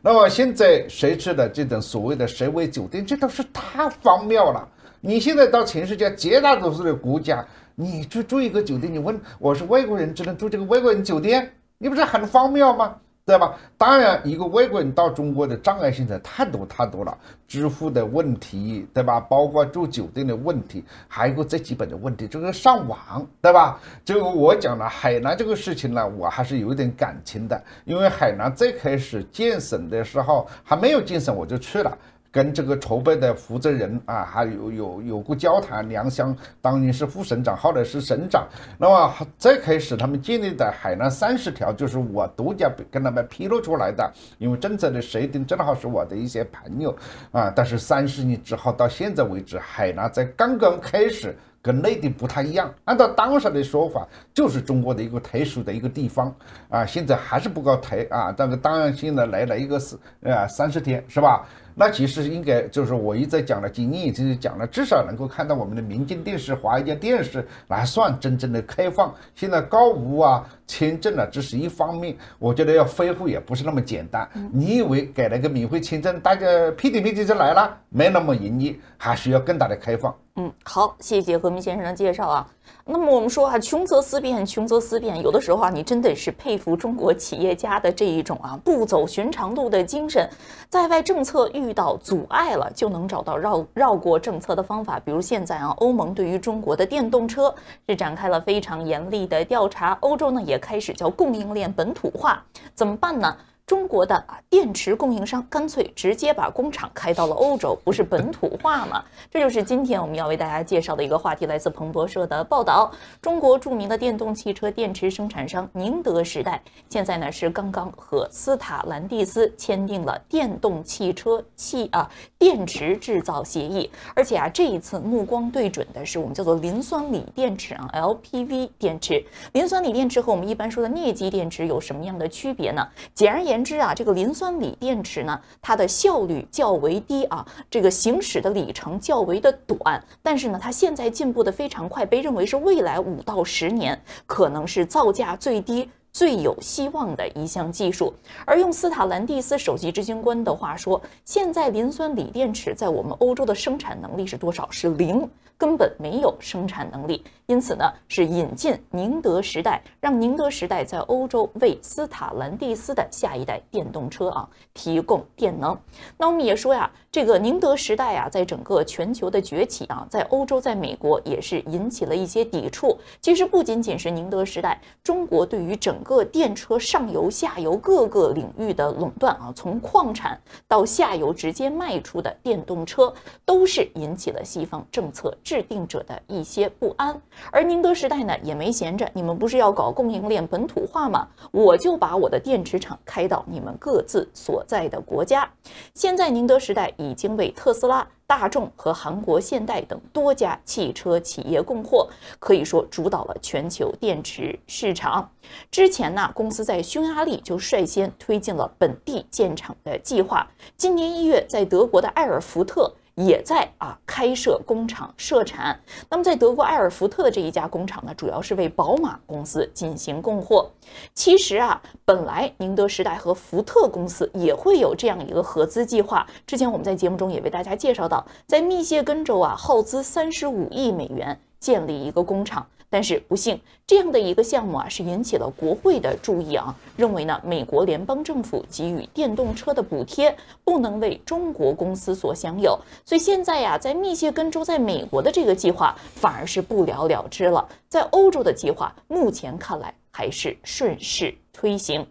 那么现在设置的这种所谓的所谓酒店，这都是太荒谬了。你现在到全世界绝大多数的国家。你去住一个酒店，你问我是外国人，只能住这个外国人酒店，你不是很荒谬吗？对吧？当然，一个外国人到中国的障碍性在太多太多了，支付的问题，对吧？包括住酒店的问题，还有一个最基本的问题就是上网，对吧？就我讲了海南这个事情呢，我还是有一点感情的，因为海南最开始建省的时候还没有建省，我就去了。跟这个筹备的负责人啊，还有有有过交谈。梁湘当年是副省长，后来是省长。那么最开始他们建立的海南三十条，就是我独家跟他们披露出来的，因为政策的设定正好是我的一些朋友啊。但是三十年之后到现在为止，海南在刚刚开始跟内地不太一样。按照当时的说法，就是中国的一个特殊的一个地方啊。现在还是不够特啊，但是当然现在来了一个四呃三十天是吧？那其实应该就是我一再讲了，经验就是讲了，至少能够看到我们的民间电视、华尔街电视还算真正的开放。现在高五啊签证啊，这是一方面，我觉得要恢复也不是那么简单。你以为改了个免费签证，大家屁颠屁颠就来了？没那么容易，还需要更大的开放。嗯，好，谢谢何明先生的介绍啊。那么我们说啊，穷则思变，穷则思变。有的时候啊，你真的是佩服中国企业家的这一种啊，不走寻常路的精神。在外政策遇到阻碍了，就能找到绕绕过政策的方法。比如现在啊，欧盟对于中国的电动车是展开了非常严厉的调查，欧洲呢也开始叫供应链本土化，怎么办呢？中国的啊电池供应商干脆直接把工厂开到了欧洲，不是本土化吗？这就是今天我们要为大家介绍的一个话题，来自彭博社的报道。中国著名的电动汽车电池生产商宁德时代，现在呢是刚刚和斯塔兰蒂斯签订了电动汽车汽啊电池制造协议，而且啊这一次目光对准的是我们叫做磷酸锂电池啊 LPV 电池。磷酸锂电池和我们一般说的镍基电池有什么样的区别呢？简而言。言之啊，这个磷酸锂电池呢，它的效率较为低啊，这个行驶的里程较为的短，但是呢，它现在进步的非常快，被认为是未来五到十年可能是造价最低。最有希望的一项技术。而用斯塔兰蒂斯首席执行官的话说，现在磷酸锂电池在我们欧洲的生产能力是多少？是零，根本没有生产能力。因此呢，是引进宁德时代，让宁德时代在欧洲为斯塔兰蒂斯的下一代电动车啊提供电能。那我们也说呀，这个宁德时代啊，在整个全球的崛起啊，在欧洲、在美国也是引起了一些抵触。其实不仅仅是宁德时代，中国对于整各个电车上游、下游各个领域的垄断啊，从矿产到下游直接卖出的电动车，都是引起了西方政策制定者的一些不安。而宁德时代呢，也没闲着，你们不是要搞供应链本土化吗？我就把我的电池厂开到你们各自所在的国家。现在，宁德时代已经为特斯拉。大众和韩国现代等多家汽车企业供货，可以说主导了全球电池市场。之前呢，公司在匈牙利就率先推进了本地建厂的计划。今年一月，在德国的埃尔福特。也在啊开设工厂设产，那么在德国埃尔福特的这一家工厂呢，主要是为宝马公司进行供货。其实啊，本来宁德时代和福特公司也会有这样一个合资计划。之前我们在节目中也为大家介绍到，在密歇根州啊耗资三十五亿美元建立一个工厂。但是不幸，这样的一个项目啊，是引起了国会的注意啊，认为呢，美国联邦政府给予电动车的补贴不能为中国公司所享有，所以现在呀，在密歇根州，在美国的这个计划反而是不了了之了，在欧洲的计划，目前看来还是顺势推行。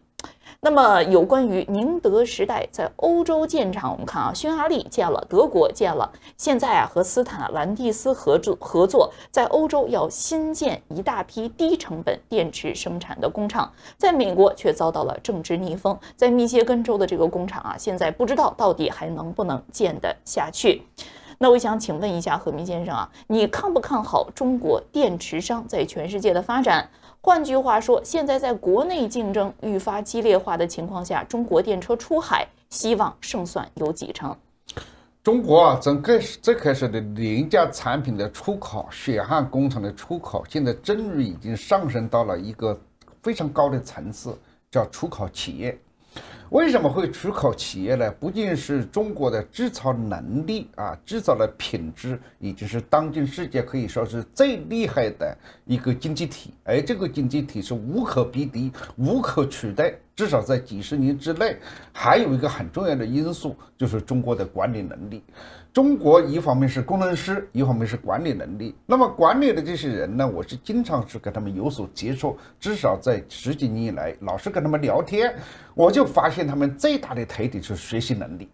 那么有关于宁德时代在欧洲建厂，我们看啊，匈牙利建了，德国建了，现在啊和斯坦兰蒂斯合作合作，在欧洲要新建一大批低成本电池生产的工厂，在美国却遭到了政治逆风，在密歇根州的这个工厂啊，现在不知道到底还能不能建得下去。那我想请问一下何明先生啊，你看不看好中国电池商在全世界的发展？换句话说，现在在国内竞争愈发激烈化的情况下，中国电车出海，希望胜算有几成？中国啊，从最最开始的廉价产品的出口、血汗工厂的出口，现在终于已经上升到了一个非常高的层次，叫出口企业。为什么会出口企业呢？不仅是中国的制造能力啊，制造的品质，已经是当今世界可以说是最厉害的一个经济体，而这个经济体是无可比敌、无可取代。至少在几十年之内，还有一个很重要的因素就是中国的管理能力。中国一方面是工程师，一方面是管理能力。那么管理的这些人呢，我是经常是跟他们有所接触。至少在十几年以来，老是跟他们聊天，我就发现他们最大的特点就是学习能力。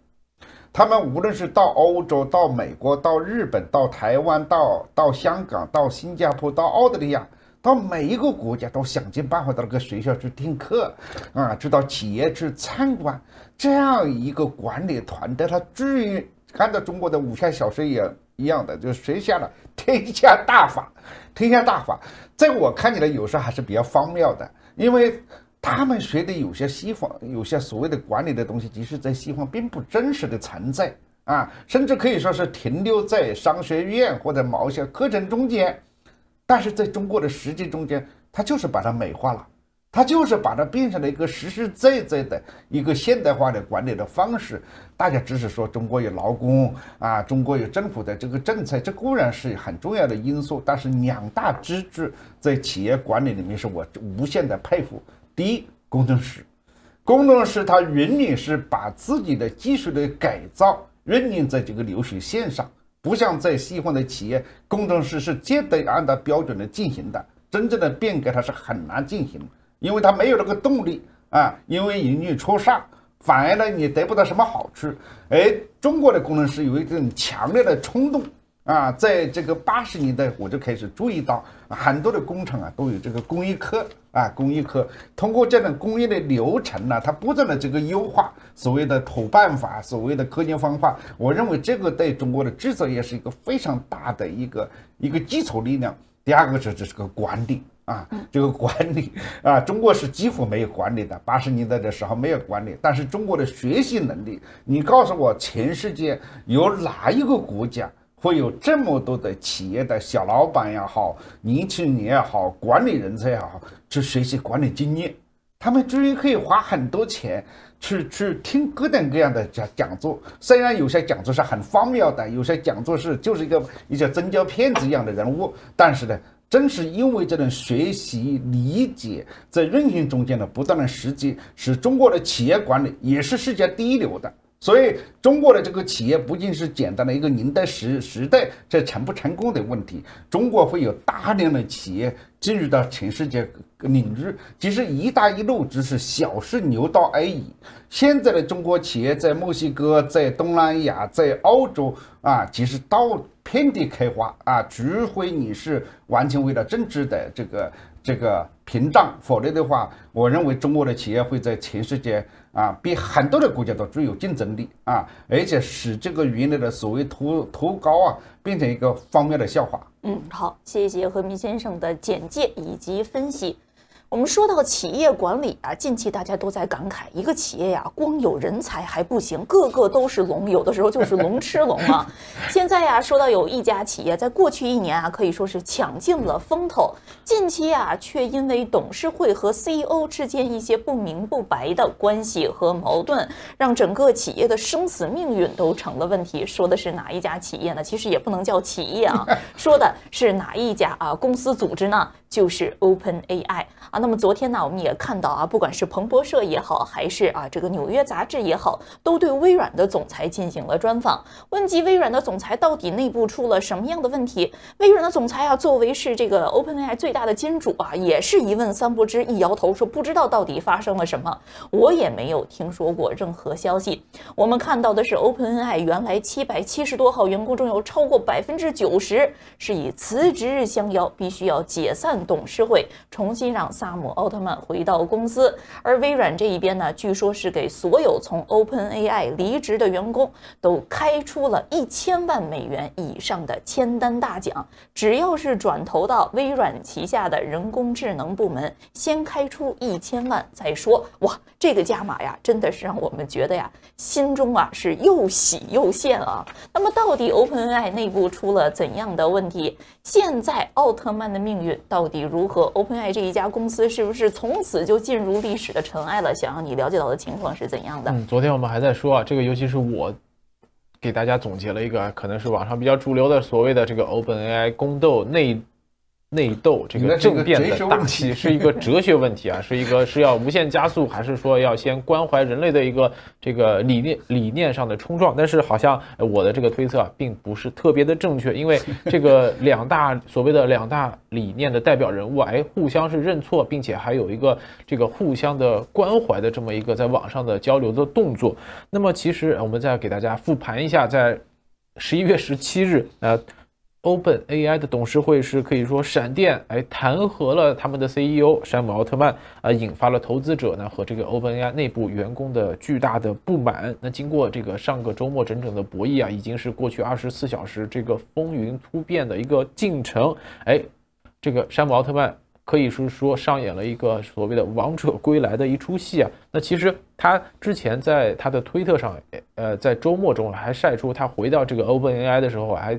他们无论是到欧洲、到美国、到日本、到台湾、到到香港、到新加坡、到澳大利亚。到每一个国家都想尽办法到那个学校去听课，啊，去到企业去参观，这样一个管理团队，他至于看到中国的武侠小说也一样的，就学下了天下大法，天下大法，在我看起来有时候还是比较荒谬的，因为他们学的有些西方有些所谓的管理的东西，其实在西方并不真实的存在啊，甚至可以说是停留在商学院或者某些课程中间。但是在中国的实际中间，它就是把它美化了，它就是把它变成了一个实实在在的一个现代化的管理的方式。大家只是说中国有劳工啊，中国有政府的这个政策，这固然是很重要的因素。但是两大支柱在企业管理里面，是我无限的佩服。第一，工程师，工程师他永远是把自己的技术的改造认定在这个流水线上。不像在西方的企业，工程师是绝对按照标准来进行的，真正的变革它是很难进行，因为它没有这个动力啊，因为盈利初上，反而呢你得不到什么好处，而中国的工程师有一种强烈的冲动。啊，在这个八十年代，我就开始注意到很多的工厂啊，都有这个工艺科啊，工艺科通过这种工艺的流程呢，它不断的这个优化，所谓的土办法，所谓的科研方法，我认为这个对中国的制造业是一个非常大的一个一个基础力量。第二个是这是个管理啊，这个管理啊，中国是几乎没有管理的，八十年代的时候没有管理，但是中国的学习能力，你告诉我全世界有哪一个国家？会有这么多的企业的小老板也好年轻人也好，管理人才也好，去学习管理经验。他们居然可以花很多钱去去听各种各样的讲讲座。虽然有些讲座是很荒谬的，有些讲座是就是一个一些宗教骗子一样的人物。但是呢，正是因为这种学习、理解在运行中间的不断的实践，使中国的企业管理也是世界第一流的。所以，中国的这个企业不仅是简单的一个年代时时代这成不成功的问题，中国会有大量的企业进入到全世界领域。其实“一带一路”只是小试牛刀而已。现在的中国企业在墨西哥、在东南亚、在澳洲啊，其实到遍地开花啊，除非你是完全为了政治的这个。这个屏障，否则的话，我认为中国的企业会在全世界啊，比很多的国家都具有竞争力啊，而且使这个原来的所谓“头头高”啊，变成一个方面的笑话。嗯，好，谢谢何明先生的简介以及分析。我们说到企业管理啊，近期大家都在感慨，一个企业呀，光有人才还不行，个个都是龙，有的时候就是龙吃龙啊。现在呀，说到有一家企业，在过去一年啊，可以说是抢尽了风头，近期呀，却因为董事会和 CEO 之间一些不明不白的关系和矛盾，让整个企业的生死命运都成了问题。说的是哪一家企业呢？其实也不能叫企业啊，说的是哪一家啊公司组织呢？就是 Open AI 啊，那么昨天呢，我们也看到啊，不管是彭博社也好，还是啊这个纽约杂志也好，都对微软的总裁进行了专访。问及微软的总裁到底内部出了什么样的问题，微软的总裁啊，作为是这个 Open AI 最大的金主啊，也是一问三不知，一摇头说不知道到底发生了什么，我也没有听说过任何消息。我们看到的是 Open AI 原来七百七十多号员工中有超过百分之九十是以辞职相邀，必须要解散。董事会重新让萨姆·奥特曼回到公司，而微软这一边呢，据说是给所有从 OpenAI 离职的员工都开出了一千万美元以上的签单大奖，只要是转投到微软旗下的人工智能部门，先开出一千万再说。哇！这个加码呀，真的是让我们觉得呀，心中啊是又喜又羡啊。那么，到底 OpenAI 内部出了怎样的问题？现在奥特曼的命运到底如何？OpenAI 这一家公司是不是从此就进入历史的尘埃了？想让你了解到的情况是怎样的？嗯，昨天我们还在说啊，这个尤其是我给大家总结了一个，可能是网上比较主流的，所谓的这个 OpenAI 宫斗内。内斗这个政变的大戏是一个哲学问题啊，是一个是要无限加速，还是说要先关怀人类的一个这个理念理念上的冲撞？但是好像我的这个推测并不是特别的正确，因为这个 两大所谓的两大理念的代表人物，哎，互相是认错，并且还有一个这个互相的关怀的这么一个在网上的交流的动作。那么其实我们再给大家复盘一下，在十一月十七日，呃。OpenAI 的董事会是可以说闪电哎弹劾了他们的 CEO 山姆奥特曼啊，引发了投资者呢和这个 OpenAI 内部员工的巨大的不满。那经过这个上个周末整整的博弈啊，已经是过去二十四小时这个风云突变的一个进程。哎，这个山姆奥特曼可以说是说上演了一个所谓的王者归来的一出戏啊。那其实他之前在他的推特上，呃，在周末中还晒出他回到这个 OpenAI 的时候还。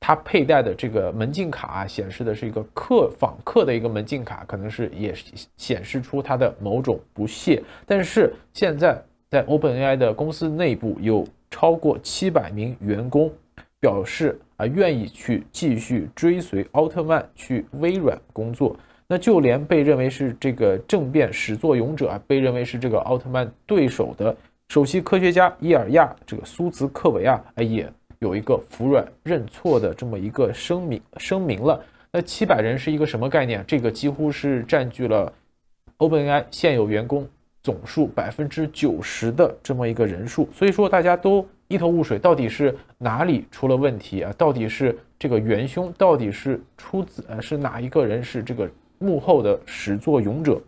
他佩戴的这个门禁卡啊，显示的是一个客访客的一个门禁卡，可能是也显示出他的某种不屑。但是现在在 OpenAI 的公司内部，有超过七百名员工表示啊，愿意去继续追随奥特曼去微软工作。那就连被认为是这个政变始作俑者啊，被认为是这个奥特曼对手的首席科学家伊尔亚这个苏茨克维啊，也。有一个服软认错的这么一个声明声明了，那七百人是一个什么概念？这个几乎是占据了 OpenAI 现有员工总数百分之九十的这么一个人数，所以说大家都一头雾水，到底是哪里出了问题啊？到底是这个元凶？到底是出自呃是哪一个人是这个幕后的始作俑者？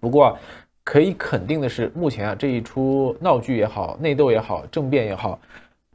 不过可以肯定的是，目前啊这一出闹剧也好，内斗也好，政变也好。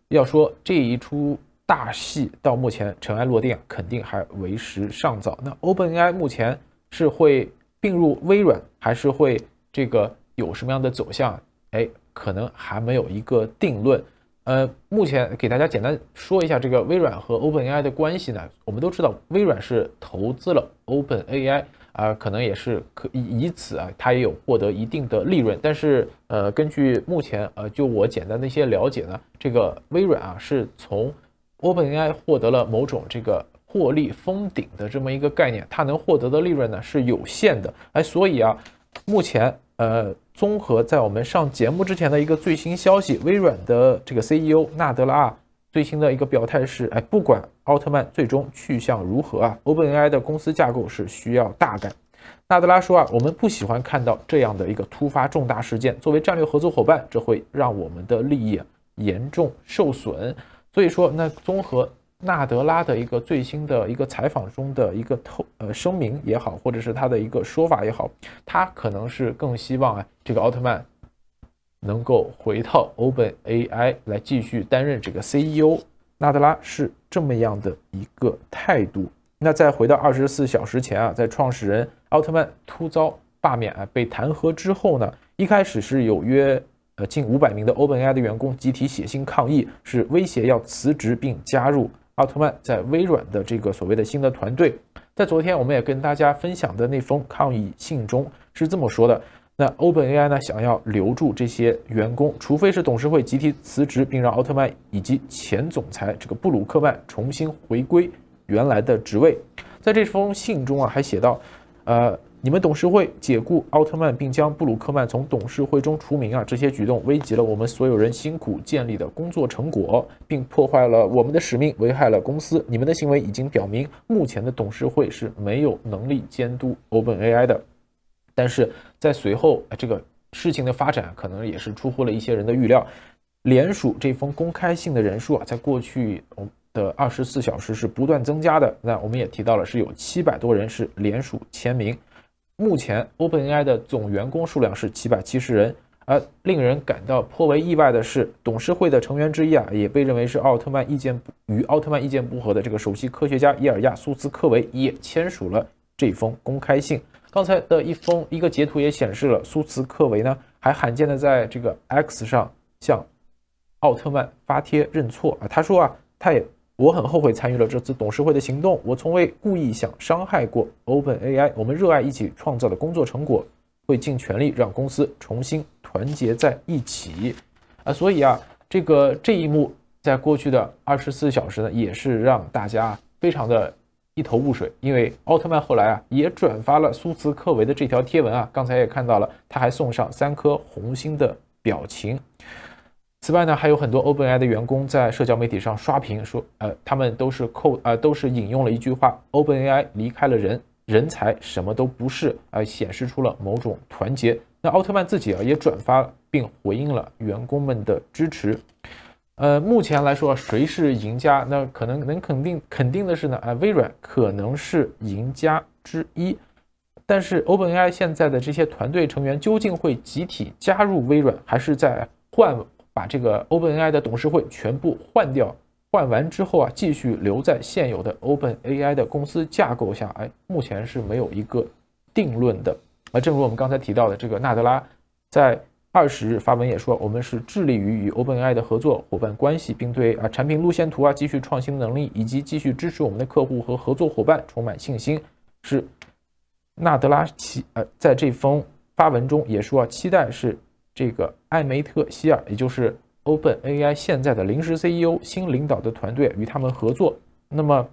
要说这一出大戏到目前尘埃落定，肯定还为时尚早。那 OpenAI 目前是会并入微软，还是会这个有什么样的走向？哎，可能还没有一个定论。呃，目前给大家简单说一下这个微软和 Open AI 的关系呢。我们都知道，微软是投资了 Open AI，啊，可能也是可以以此啊，它也有获得一定的利润。但是，呃，根据目前呃，就我简单的一些了解呢，这个微软啊，是从 Open AI 获得了某种这个获利封顶的这么一个概念，它能获得的利润呢是有限的。哎，所以啊，目前呃。综合在我们上节目之前的一个最新消息，微软的这个 CEO 纳德拉最新的一个表态是：哎，不管奥特曼最终去向如何啊，OpenAI 的公司架构是需要大改。纳德拉说啊，我们不喜欢看到这样的一个突发重大事件，作为战略合作伙伴，这会让我们的利益严重受损。所以说，那综合。纳德拉的一个最新的一个采访中的一个透呃声明也好，或者是他的一个说法也好，他可能是更希望啊这个奥特曼能够回到 Open AI 来继续担任这个 CEO。纳德拉是这么样的一个态度。那再回到二十四小时前啊，在创始人奥特曼突遭罢免啊被弹劾之后呢，一开始是有约呃近五百名的 Open AI 的员工集体写信抗议，是威胁要辞职并加入。奥特曼在微软的这个所谓的新的团队，在昨天我们也跟大家分享的那封抗议信中是这么说的。那 OpenAI 呢想要留住这些员工，除非是董事会集体辞职，并让奥特曼以及前总裁这个布鲁克曼重新回归原来的职位。在这封信中啊，还写到，呃。你们董事会解雇奥特曼，并将布鲁克曼从董事会中除名啊！这些举动危及了我们所有人辛苦建立的工作成果，并破坏了我们的使命，危害了公司。你们的行为已经表明，目前的董事会是没有能力监督 OpenAI 的。但是在随后这个事情的发展，可能也是出乎了一些人的预料。联署这封公开信的人数啊，在过去我的二十四小时是不断增加的。那我们也提到了，是有七百多人是联署签名。目前，OpenAI 的总员工数量是七百七十人。而令人感到颇为意外的是，董事会的成员之一啊，也被认为是奥特曼意见与奥特曼意见不合的这个首席科学家伊尔亚苏茨科维也签署了这封公开信。刚才的一封一个截图也显示了苏茨克维呢，还罕见的在这个 X 上向奥特曼发帖认错啊。他说啊，他也。我很后悔参与了这次董事会的行动。我从未故意想伤害过 OpenAI。我们热爱一起创造的工作成果，会尽全力让公司重新团结在一起。啊，所以啊，这个这一幕在过去的二十四小时呢，也是让大家非常的，一头雾水。因为奥特曼后来啊，也转发了苏茨克维的这条贴文啊，刚才也看到了，他还送上三颗红星的表情。此外呢，还有很多 OpenAI 的员工在社交媒体上刷屏说，呃，他们都是扣呃，都是引用了一句话：“OpenAI 离开了人，人才什么都不是。”呃、显示出了某种团结。那奥特曼自己啊也转发并回应了员工们的支持。呃，目前来说，谁是赢家？那可能能肯定肯定的是呢，啊，微软可能是赢家之一。但是 OpenAI 现在的这些团队成员究竟会集体加入微软，还是在换？把这个 OpenAI 的董事会全部换掉，换完之后啊，继续留在现有的 OpenAI 的公司架构下。哎，目前是没有一个定论的。啊，正如我们刚才提到的，这个纳德拉在二十日发文也说，我们是致力于与 OpenAI 的合作伙伴关系，并对啊产品路线图啊、继续创新能力以及继续支持我们的客户和合作伙伴充满信心。是纳德拉期呃在这封发文中也说啊，期待是。这个艾梅特·希尔，也就是 OpenAI 现在的临时 CEO，新领导的团队与他们合作。那么，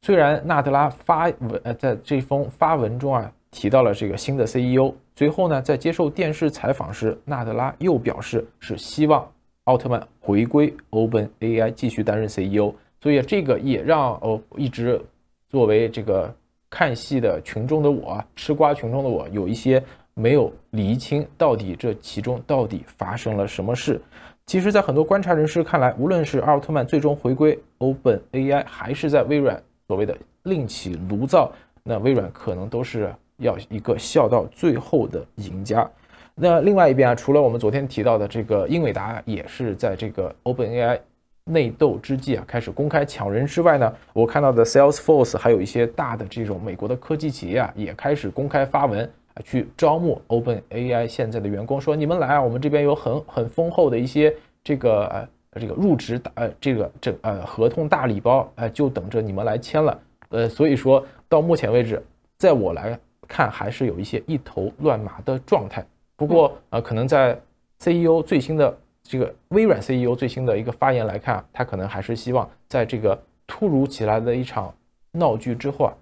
虽然纳德拉发文，呃在这封发文中啊提到了这个新的 CEO。随后呢，在接受电视采访时，纳德拉又表示是希望奥特曼回归 OpenAI 继续担任 CEO。所以这个也让哦一直作为这个看戏的群众的我，吃瓜群众的我有一些。没有厘清到底这其中到底发生了什么事。其实，在很多观察人士看来，无论是奥特曼最终回归 Open AI，还是在微软所谓的另起炉灶，那微软可能都是要一个笑到最后的赢家。那另外一边啊，除了我们昨天提到的这个英伟达，也是在这个 Open AI 内斗之际啊，开始公开抢人之外呢，我看到的 Salesforce 还有一些大的这种美国的科技企业啊，也开始公开发文。啊，去招募 Open AI 现在的员工，说你们来啊，我们这边有很很丰厚的一些这个呃这个入职大呃这个这呃合同大礼包，哎，就等着你们来签了。呃，所以说到目前为止，在我来看还是有一些一头乱麻的状态。不过呃，可能在 CEO 最新的这个微软 CEO 最新的一个发言来看，他可能还是希望在这个突如其来的一场闹剧之后啊。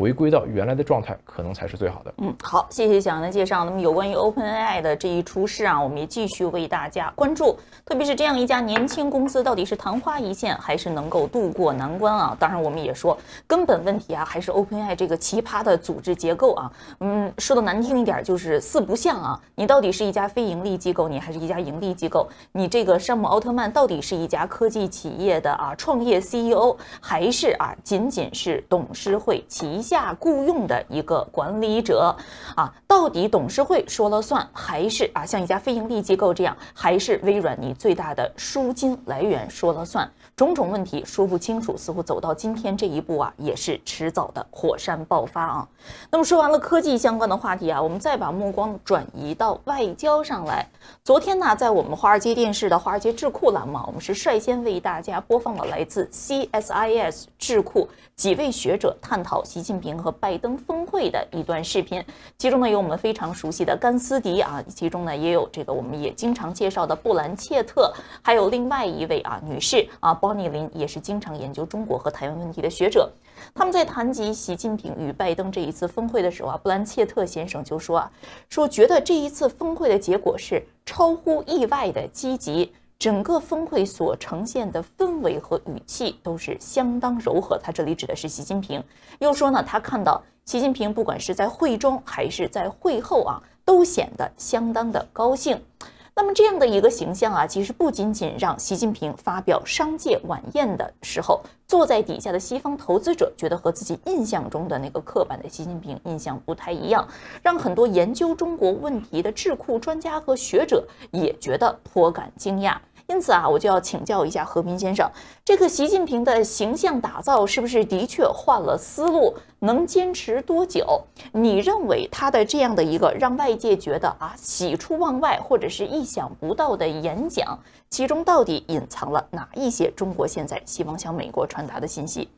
回归到原来的状态，可能才是最好的。嗯，好，谢谢小杨的介绍。那么，有关于 OpenAI 的这一出事啊，我们也继续为大家关注。特别是这样一家年轻公司，到底是昙花一现，还是能够渡过难关啊？当然，我们也说根本问题啊，还是 OpenAI 这个奇葩的组织结构啊。嗯，说的难听一点，就是四不像啊。你到底是一家非盈利机构，你还是一家盈利机构？你这个山姆奥特曼到底是一家科技企业的啊创业 CEO，还是啊仅仅是董事会下？下雇佣的一个管理者，啊，到底董事会说了算，还是啊，像一家非盈利机构这样，还是微软你最大的输金来源说了算？种种问题说不清楚，似乎走到今天这一步啊，也是迟早的火山爆发啊。那么说完了科技相关的话题啊，我们再把目光转移到外交上来。昨天呢，在我们华尔街电视的华尔街智库栏目，我们是率先为大家播放了来自 CSIS 智库。几位学者探讨习近平和拜登峰会的一段视频，其中呢有我们非常熟悉的甘思迪啊，其中呢也有这个我们也经常介绍的布兰切特，还有另外一位啊女士啊 b 尼林，也是经常研究中国和台湾问题的学者。他们在谈及习近平与拜登这一次峰会的时候啊，布兰切特先生就说啊，说觉得这一次峰会的结果是超乎意外的积极。整个峰会所呈现的氛围和语气都是相当柔和。他这里指的是习近平，又说呢，他看到习近平不管是在会中还是在会后啊，都显得相当的高兴。那么这样的一个形象啊，其实不仅仅让习近平发表商界晚宴的时候，坐在底下的西方投资者觉得和自己印象中的那个刻板的习近平印象不太一样，让很多研究中国问题的智库专家和学者也觉得颇感惊讶。因此啊，我就要请教一下何斌先生，这个习近平的形象打造是不是的确换了思路？能坚持多久？你认为他的这样的一个让外界觉得啊喜出望外或者是意想不到的演讲，其中到底隐藏了哪一些中国现在希望向美国传达的信息？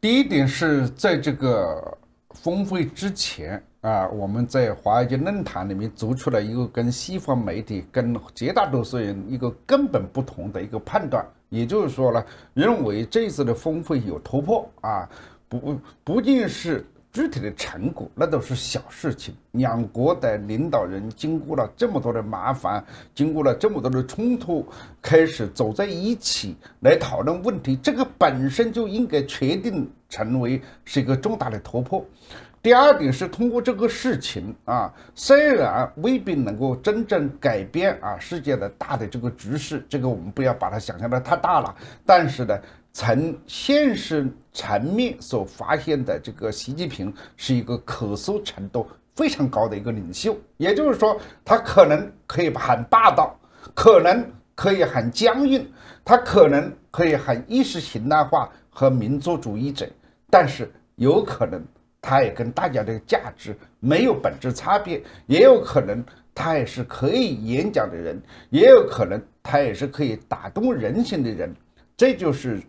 第一点是在这个峰会之前。啊，我们在华尔街论坛里面做出了一个跟西方媒体、跟绝大多数人一个根本不同的一个判断，也就是说呢，认为这次的峰会有突破啊，不不仅是具体的成果，那都是小事情。两国的领导人经过了这么多的麻烦，经过了这么多的冲突，开始走在一起来讨论问题，这个本身就应该确定成为是一个重大的突破。第二点是通过这个事情啊，虽然未必能够真正改变啊世界的大的这个局势，这个我们不要把它想象的太大了。但是呢，从现实层面所发现的，这个习近平是一个可塑程度非常高的一个领袖。也就是说，他可能可以很霸道，可能可以很僵硬，他可能可以很意识形态化和民族主义者，但是有可能。他也跟大家这个价值没有本质差别，也有可能他也是可以演讲的人，也有可能他也是可以打动人心的人。这就是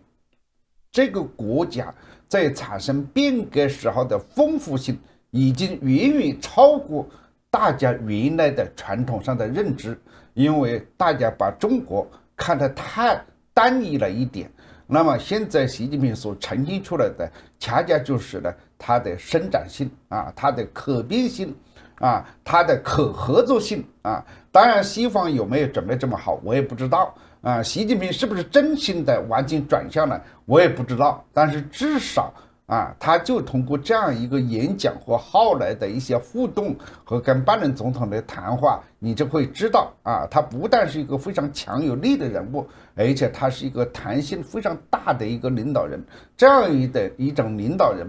这个国家在产生变革时候的丰富性，已经远远超过大家原来的传统上的认知，因为大家把中国看得太单一了一点。那么现在习近平所呈现出来的，恰恰就是呢。它的伸展性啊，它的可变性啊，它的可合作性啊，当然西方有没有准备这么好，我也不知道啊。习近平是不是真心的完全转向了，我也不知道。但是至少啊，他就通过这样一个演讲和后来的一些互动和跟拜登总统的谈话，你就会知道啊，他不但是一个非常强有力的人物，而且他是一个弹性非常大的一个领导人，这样一的一种领导人。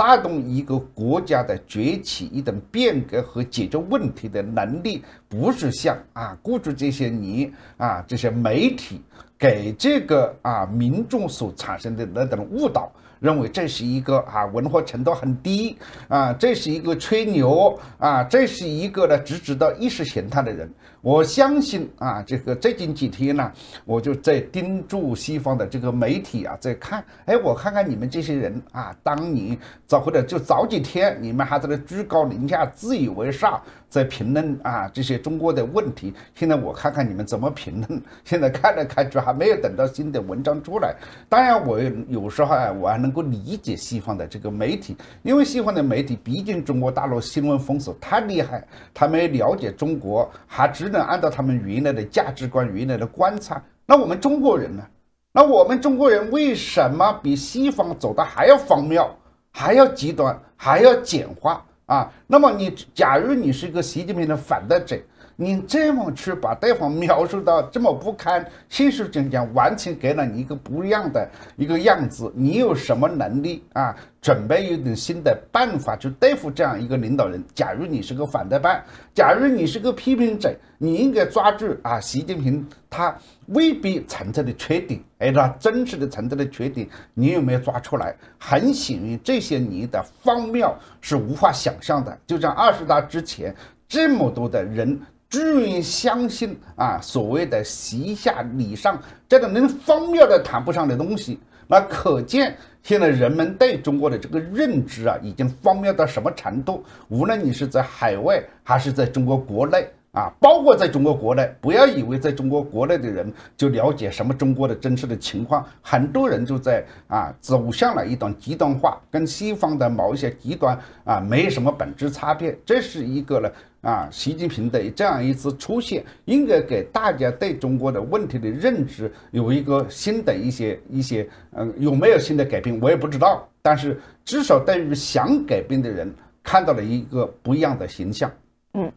带动一个国家的崛起、一种变革和解决问题的能力，不是像啊，过去这些年啊，这些媒体给这个啊民众所产生的那种误导。认为这是一个啊文化程度很低啊，这是一个吹牛啊，这是一个呢只知道意识形态的人。我相信啊，这个最近几天呢，我就在盯住西方的这个媒体啊，在看，哎，我看看你们这些人啊，当年早或者就早几天，你们还在那居高临下、自以为上，在评论啊，这些中国的问题。现在我看看你们怎么评论。现在看来看去还没有等到新的文章出来。当然，我有时候啊，我还能够理解西方的这个媒体，因为西方的媒体毕竟中国大陆新闻封锁太厉害，他们了解中国还只能按照他们原来的价值观、原来的观察。那我们中国人呢？那我们中国人为什么比西方走的还要荒谬，还要极端，还要简化？啊，那么你假如你是一个习近平的反对者。你这么去把对方描述到这么不堪，现实中间完全给了你一个不一样的一个样子。你有什么能力啊？准备有点新的办法去对付这样一个领导人？假如你是个反对派，假如你是个批评者，你应该抓住啊，习近平他未必存在的缺点，而他真实的存在的缺点，你有没有抓出来？很显然，这些你的方妙是无法想象的。就像二十大之前这么多的人。居然相信啊所谓的席下礼上这个连荒谬都谈不上的东西，那可见现在人们对中国的这个认知啊，已经荒谬到什么程度？无论你是在海外还是在中国国内啊，包括在中国国内，不要以为在中国国内的人就了解什么中国的真实的情况，很多人就在啊走向了一种极端化，跟西方的某一些极端啊没什么本质差别，这是一个呢。啊，习近平的这样一次出现，应该给大家对中国的问题的认知有一个新的一些一些，嗯，有没有新的改变，我也不知道。但是至少对于想改变的人，看到了一个不一样的形象，嗯。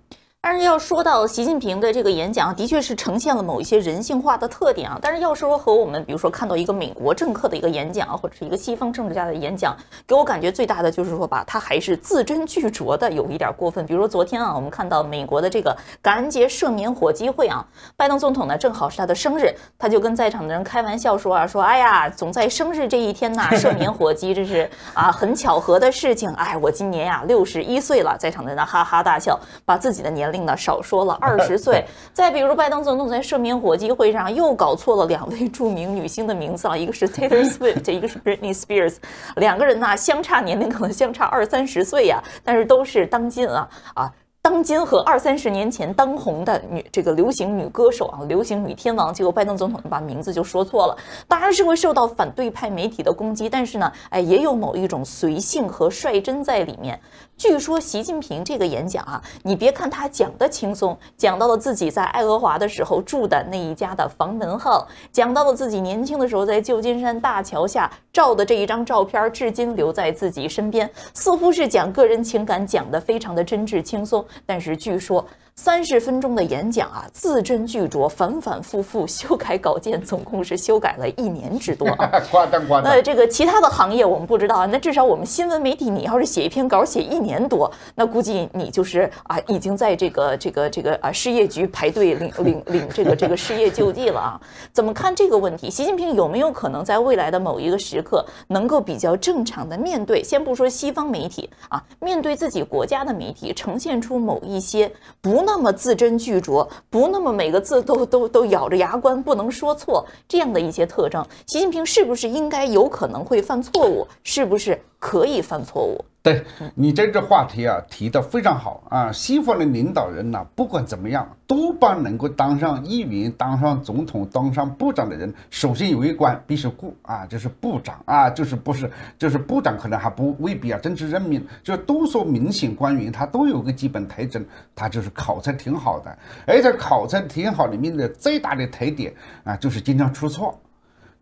但是要说到习近平的这个演讲，的确是呈现了某一些人性化的特点啊。但是要说和我们比如说看到一个美国政客的一个演讲啊，或者是一个西方政治家的演讲，给我感觉最大的就是说吧，他还是字斟句酌的有一点过分。比如说昨天啊，我们看到美国的这个感恩节赦免火鸡会啊，拜登总统呢正好是他的生日，他就跟在场的人开玩笑说啊，说哎呀，总在生日这一天呐赦免火鸡，这是啊很巧合的事情。哎，我今年呀六十一岁了，在场的人哈哈大笑，把自己的年。少说了 二十岁。再 比如，拜登总统在赦免火鸡会上又搞错了两位著名女星的名字啊，一个是 Taylor Swift，一个是 Britney Spears。两个人呢，相差年龄可能相差二三十岁呀，但是都是当今啊啊，当今和二三十年前当红的女这个流行女歌手啊，流行女天王。结果拜登总统把名字就说错了，当然是会受到反对派媒体的攻击，但是呢，哎，也有某一种随性和率真在里面。据说习近平这个演讲啊，你别看他讲的轻松，讲到了自己在爱荷华的时候住的那一家的房门号，讲到了自己年轻的时候在旧金山大桥下照的这一张照片，至今留在自己身边，似乎是讲个人情感，讲的非常的真挚轻松。但是据说。三十分钟的演讲啊，字斟句酌，反反复复修改稿件，总共是修改了一年之多啊！夸张夸张。那这个其他的行业我们不知道啊，那至少我们新闻媒体，你要是写一篇稿写一年多，那估计你就是啊，已经在这个这个这个啊事业局排队领领领这个这个失 业救济了啊！怎么看这个问题？习近平有没有可能在未来的某一个时刻，能够比较正常的面对？先不说西方媒体啊，面对自己国家的媒体，呈现出某一些不。那么字斟句酌，不那么每个字都都都咬着牙关不能说错，这样的一些特征，习近平是不是应该有可能会犯错误？是不是可以犯错误？对你这个话题啊，提的非常好啊！西方的领导人呢，不管怎么样，多半能够当上议员、当上总统、当上部长的人，首先有一关必须过啊，就是部长啊，就是不是就是部长，可能还不未必啊，政治任命就都说明显官员，他都有个基本特征，他就是考才挺好的，而且考才挺好里面的最大的特点啊，就是经常出错，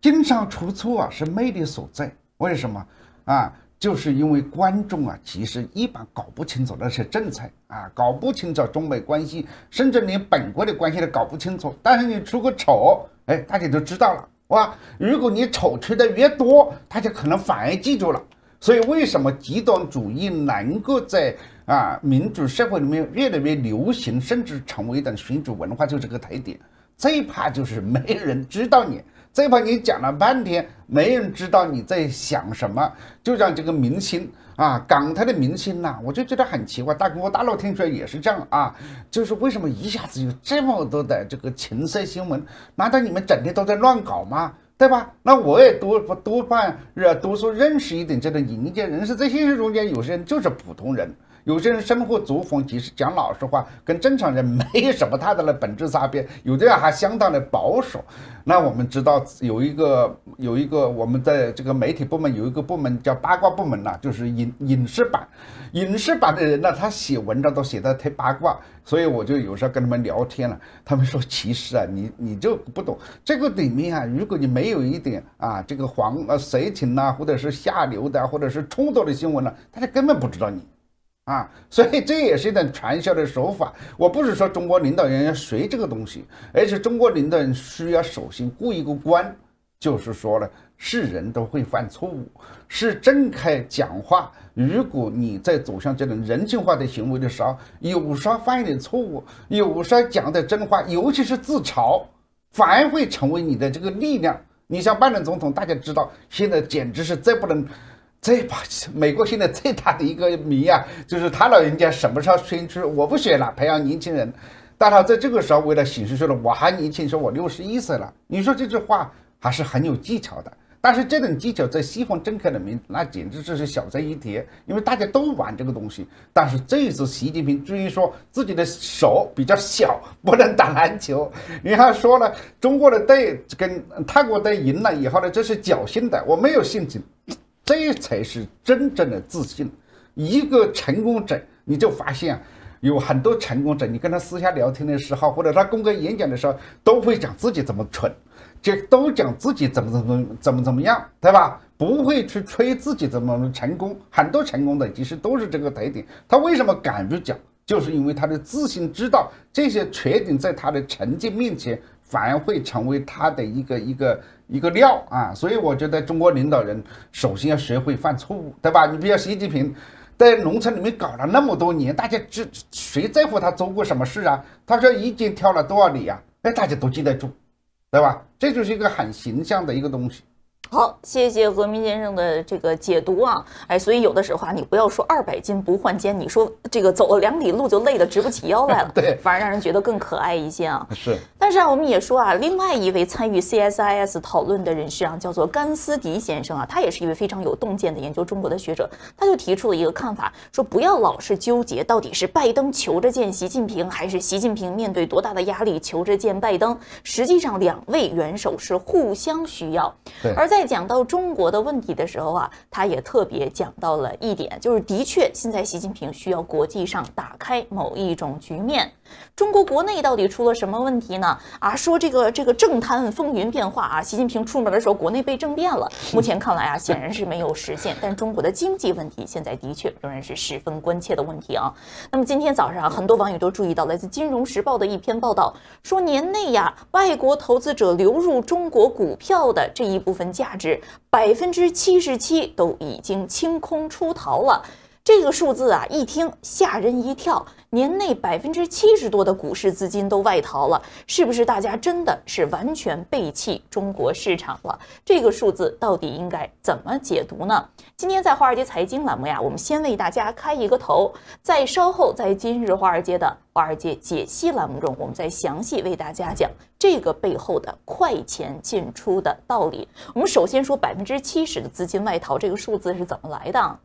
经常出错啊，是魅力所在。为什么啊？就是因为观众啊，其实一般搞不清楚那些政策啊，搞不清楚中美关系，甚至连本国的关系都搞不清楚。但是你出个丑，哎，大家都知道了，哇！如果你丑出的越多，大家可能反而记住了。所以为什么极端主义能够在啊民主社会里面越来越流行，甚至成为一种主文化，就是个特点。最怕就是没人知道你。最怕你讲了半天，没人知道你在想什么。就像这个明星啊，港台的明星呐，我就觉得很奇怪。大哥，我大老听出来也是这样啊，就是为什么一下子有这么多的这个情色新闻？难道你们整天都在乱搞吗？对吧？那我也多多半呃，多说认识一点这种民间人士，在现实中间有些人就是普通人。有些人生活作风，其实讲老实话，跟正常人没有什么太大的本质差别。有的人还相当的保守。那我们知道有一个有一个，我们在这个媒体部门有一个部门叫八卦部门呐，就是影影视版，影视版的人呢，他写文章都写的太八卦，所以我就有时候跟他们聊天了，他们说其实啊，你你就不懂这个里面啊，如果你没有一点啊这个黄呃色情呐，或者是下流的，或者是冲动的新闻呢，他就根本不知道你。啊，所以这也是一种传销的手法。我不是说中国领导人要学这个东西，而且中国领导人需要首先过一个关，就是说呢，是人都会犯错误，是正开讲话。如果你在走向这种人性化的行为的时候，有时候犯一点错误，有时候讲的真话，尤其是自嘲，反而会成为你的这个力量。你像拜登总统，大家知道，现在简直是再不能。这把美国现在最大的一个谜啊，就是他老人家什么时候宣布我不选了，培养年轻人。但他在这个时候，为了显示说我还年轻，说我六十一岁了，你说这句话还是很有技巧的。但是这种技巧在西方政客的名，那简直就是小菜一碟，因为大家都玩这个东西。但是这一次习近平注于说自己的手比较小，不能打篮球。你还说了中国的队跟泰国队赢了以后呢，这是侥幸的，我没有信心。这才是真正的自信。一个成功者，你就发现，有很多成功者，你跟他私下聊天的时候，或者他公开演讲的时候，都会讲自己怎么蠢，就都讲自己怎么怎么怎么怎么样，对吧？不会去吹自己怎么成功。很多成功的其实都是这个特点。他为什么敢于讲？就是因为他的自信，知道这些缺点在他的成绩面前。反而会成为他的一个一个一个料啊，所以我觉得中国领导人首先要学会犯错误，对吧？你比如习近平在农村里面搞了那么多年，大家知谁在乎他做过什么事啊？他说一斤挑了多少里啊？哎，大家都记得住，对吧？这就是一个很形象的一个东西。好，谢谢何明先生的这个解读啊，哎，所以有的时候啊，你不要说二百斤不换肩，你说这个走了两里路就累得直不起腰来了，对，反而让人觉得更可爱一些啊。是，但是啊，我们也说啊，另外一位参与 CSIS 讨论的人士啊，叫做甘思迪先生啊，他也是一位非常有洞见的研究中国的学者，他就提出了一个看法，说不要老是纠结到底是拜登求着见习近平，还是习近平面对多大的压力求着见拜登，实际上两位元首是互相需要，对，而在。在讲到中国的问题的时候啊，他也特别讲到了一点，就是的确现在习近平需要国际上打开某一种局面。中国国内到底出了什么问题呢？啊，说这个这个政坛风云变化啊，习近平出门的时候国内被政变了，目前看来啊显然是没有实现。但中国的经济问题现在的确仍然是十分关切的问题啊。那么今天早上啊，很多网友都注意到来自《金融时报》的一篇报道，说年内呀，外国投资者流入中国股票的这一部分价。值百分之七十七都已经清空出逃了，这个数字啊一听吓人一跳。年内百分之七十多的股市资金都外逃了，是不是大家真的是完全背弃中国市场了？这个数字到底应该怎么解读呢？今天在华尔街财经栏目呀，我们先为大家开一个头，再稍后在今日华尔街的华尔街解析栏目中，我们再详细为大家讲。这个背后的快钱进出的道理，我们首先说百分之七十的资金外逃，这个数字是怎么来的？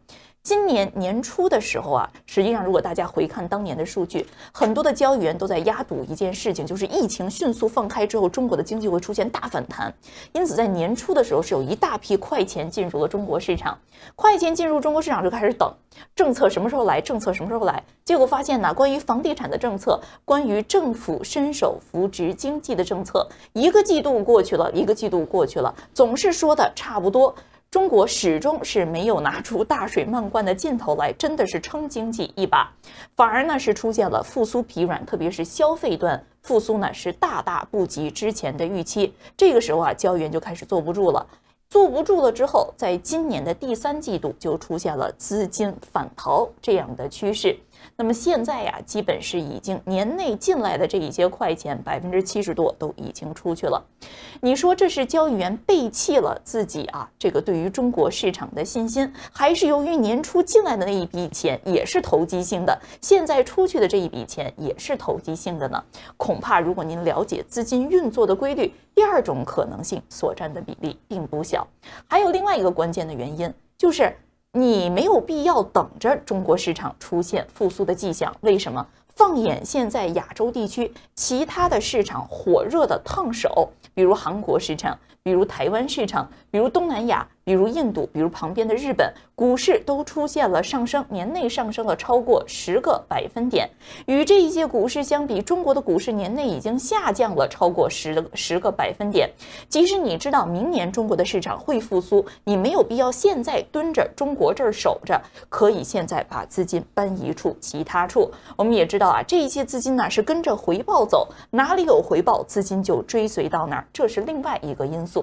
今年年初的时候啊，实际上如果大家回看当年的数据，很多的交易员都在压赌一件事情，就是疫情迅速放开之后，中国的经济会出现大反弹。因此，在年初的时候是有一大批快钱进入了中国市场，快钱进入中国市场就开始等政策什么时候来，政策什么时候来。结果发现呢，关于房地产的政策，关于政府伸手扶植经济的政策，一个季度过去了一个季度过去了，总是说的差不多。中国始终是没有拿出大水漫灌的劲头来，真的是撑经济一把，反而呢是出现了复苏疲软，特别是消费端复苏呢是大大不及之前的预期。这个时候啊，胶员就开始坐不住了，坐不住了之后，在今年的第三季度就出现了资金反逃这样的趋势。那么现在呀，基本是已经年内进来的这一些快钱，百分之七十多都已经出去了。你说这是交易员背弃了自己啊？这个对于中国市场的信心，还是由于年初进来的那一笔钱也是投机性的，现在出去的这一笔钱也是投机性的呢？恐怕如果您了解资金运作的规律，第二种可能性所占的比例并不小。还有另外一个关键的原因就是。你没有必要等着中国市场出现复苏的迹象。为什么？放眼现在亚洲地区，其他的市场火热的烫手，比如韩国市场。比如台湾市场，比如东南亚，比如印度，比如旁边的日本股市都出现了上升，年内上升了超过十个百分点。与这一些股市相比，中国的股市年内已经下降了超过十十个百分点。即使你知道明年中国的市场会复苏，你没有必要现在蹲着中国这儿守着，可以现在把资金搬一处其他处。我们也知道啊，这一些资金呢是跟着回报走，哪里有回报，资金就追随到哪儿，这是另外一个因素。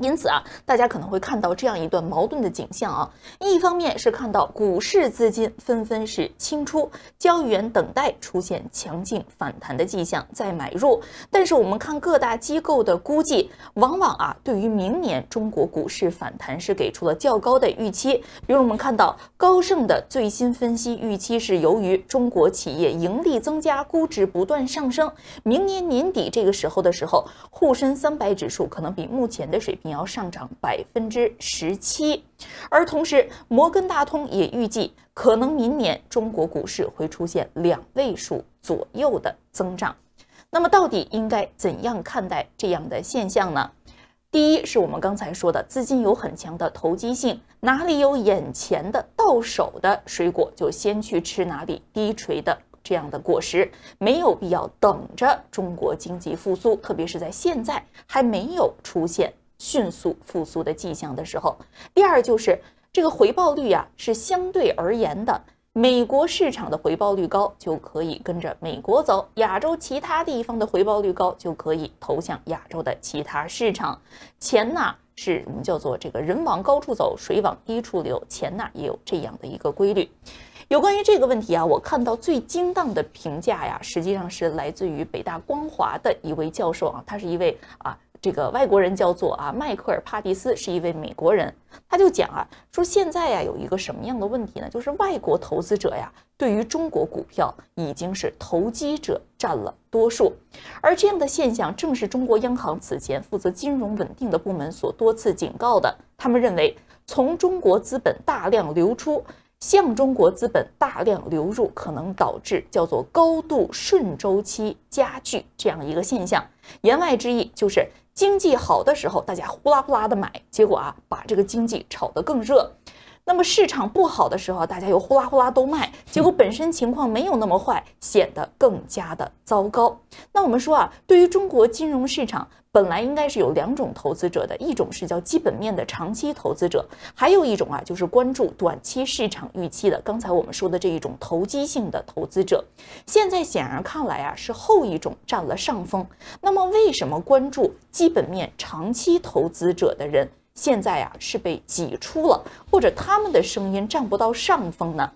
因此啊，大家可能会看到这样一段矛盾的景象啊，一方面是看到股市资金纷纷是清出，交易员等待出现强劲反弹的迹象再买入，但是我们看各大机构的估计，往往啊，对于明年中国股市反弹是给出了较高的预期。比如我们看到高盛的最新分析，预期是由于中国企业盈利增加，估值不断上升，明年年底这个时候的时候，沪深三百指数可能比目前的水平。要上涨百分之十七，而同时，摩根大通也预计，可能明年中国股市会出现两位数左右的增长。那么，到底应该怎样看待这样的现象呢？第一，是我们刚才说的，资金有很强的投机性，哪里有眼前的到手的水果，就先去吃哪里低垂的这样的果实，没有必要等着中国经济复苏，特别是在现在还没有出现。迅速复苏的迹象的时候，第二就是这个回报率呀是相对而言的。美国市场的回报率高，就可以跟着美国走；亚洲其他地方的回报率高，就可以投向亚洲的其他市场。钱呐是我们叫做这个人往高处走，水往低处流，钱呐也有这样的一个规律。有关于这个问题啊，我看到最精当的评价呀，实际上是来自于北大光华的一位教授啊，他是一位啊。这个外国人叫做啊迈克尔帕蒂斯是一位美国人，他就讲啊说现在呀有一个什么样的问题呢？就是外国投资者呀对于中国股票已经是投机者占了多数，而这样的现象正是中国央行此前负责金融稳定的部门所多次警告的。他们认为，从中国资本大量流出向中国资本大量流入，可能导致叫做高度顺周期加剧这样一个现象。言外之意就是。经济好的时候，大家呼啦呼啦的买，结果啊，把这个经济炒得更热。那么市场不好的时候，大家又呼啦呼啦都卖，结果本身情况没有那么坏，显得更加的糟糕。那我们说啊，对于中国金融市场。本来应该是有两种投资者的，一种是叫基本面的长期投资者，还有一种啊就是关注短期市场预期的。刚才我们说的这一种投机性的投资者，现在显然看来啊是后一种占了上风。那么为什么关注基本面长期投资者的人现在啊是被挤出了，或者他们的声音占不到上风呢？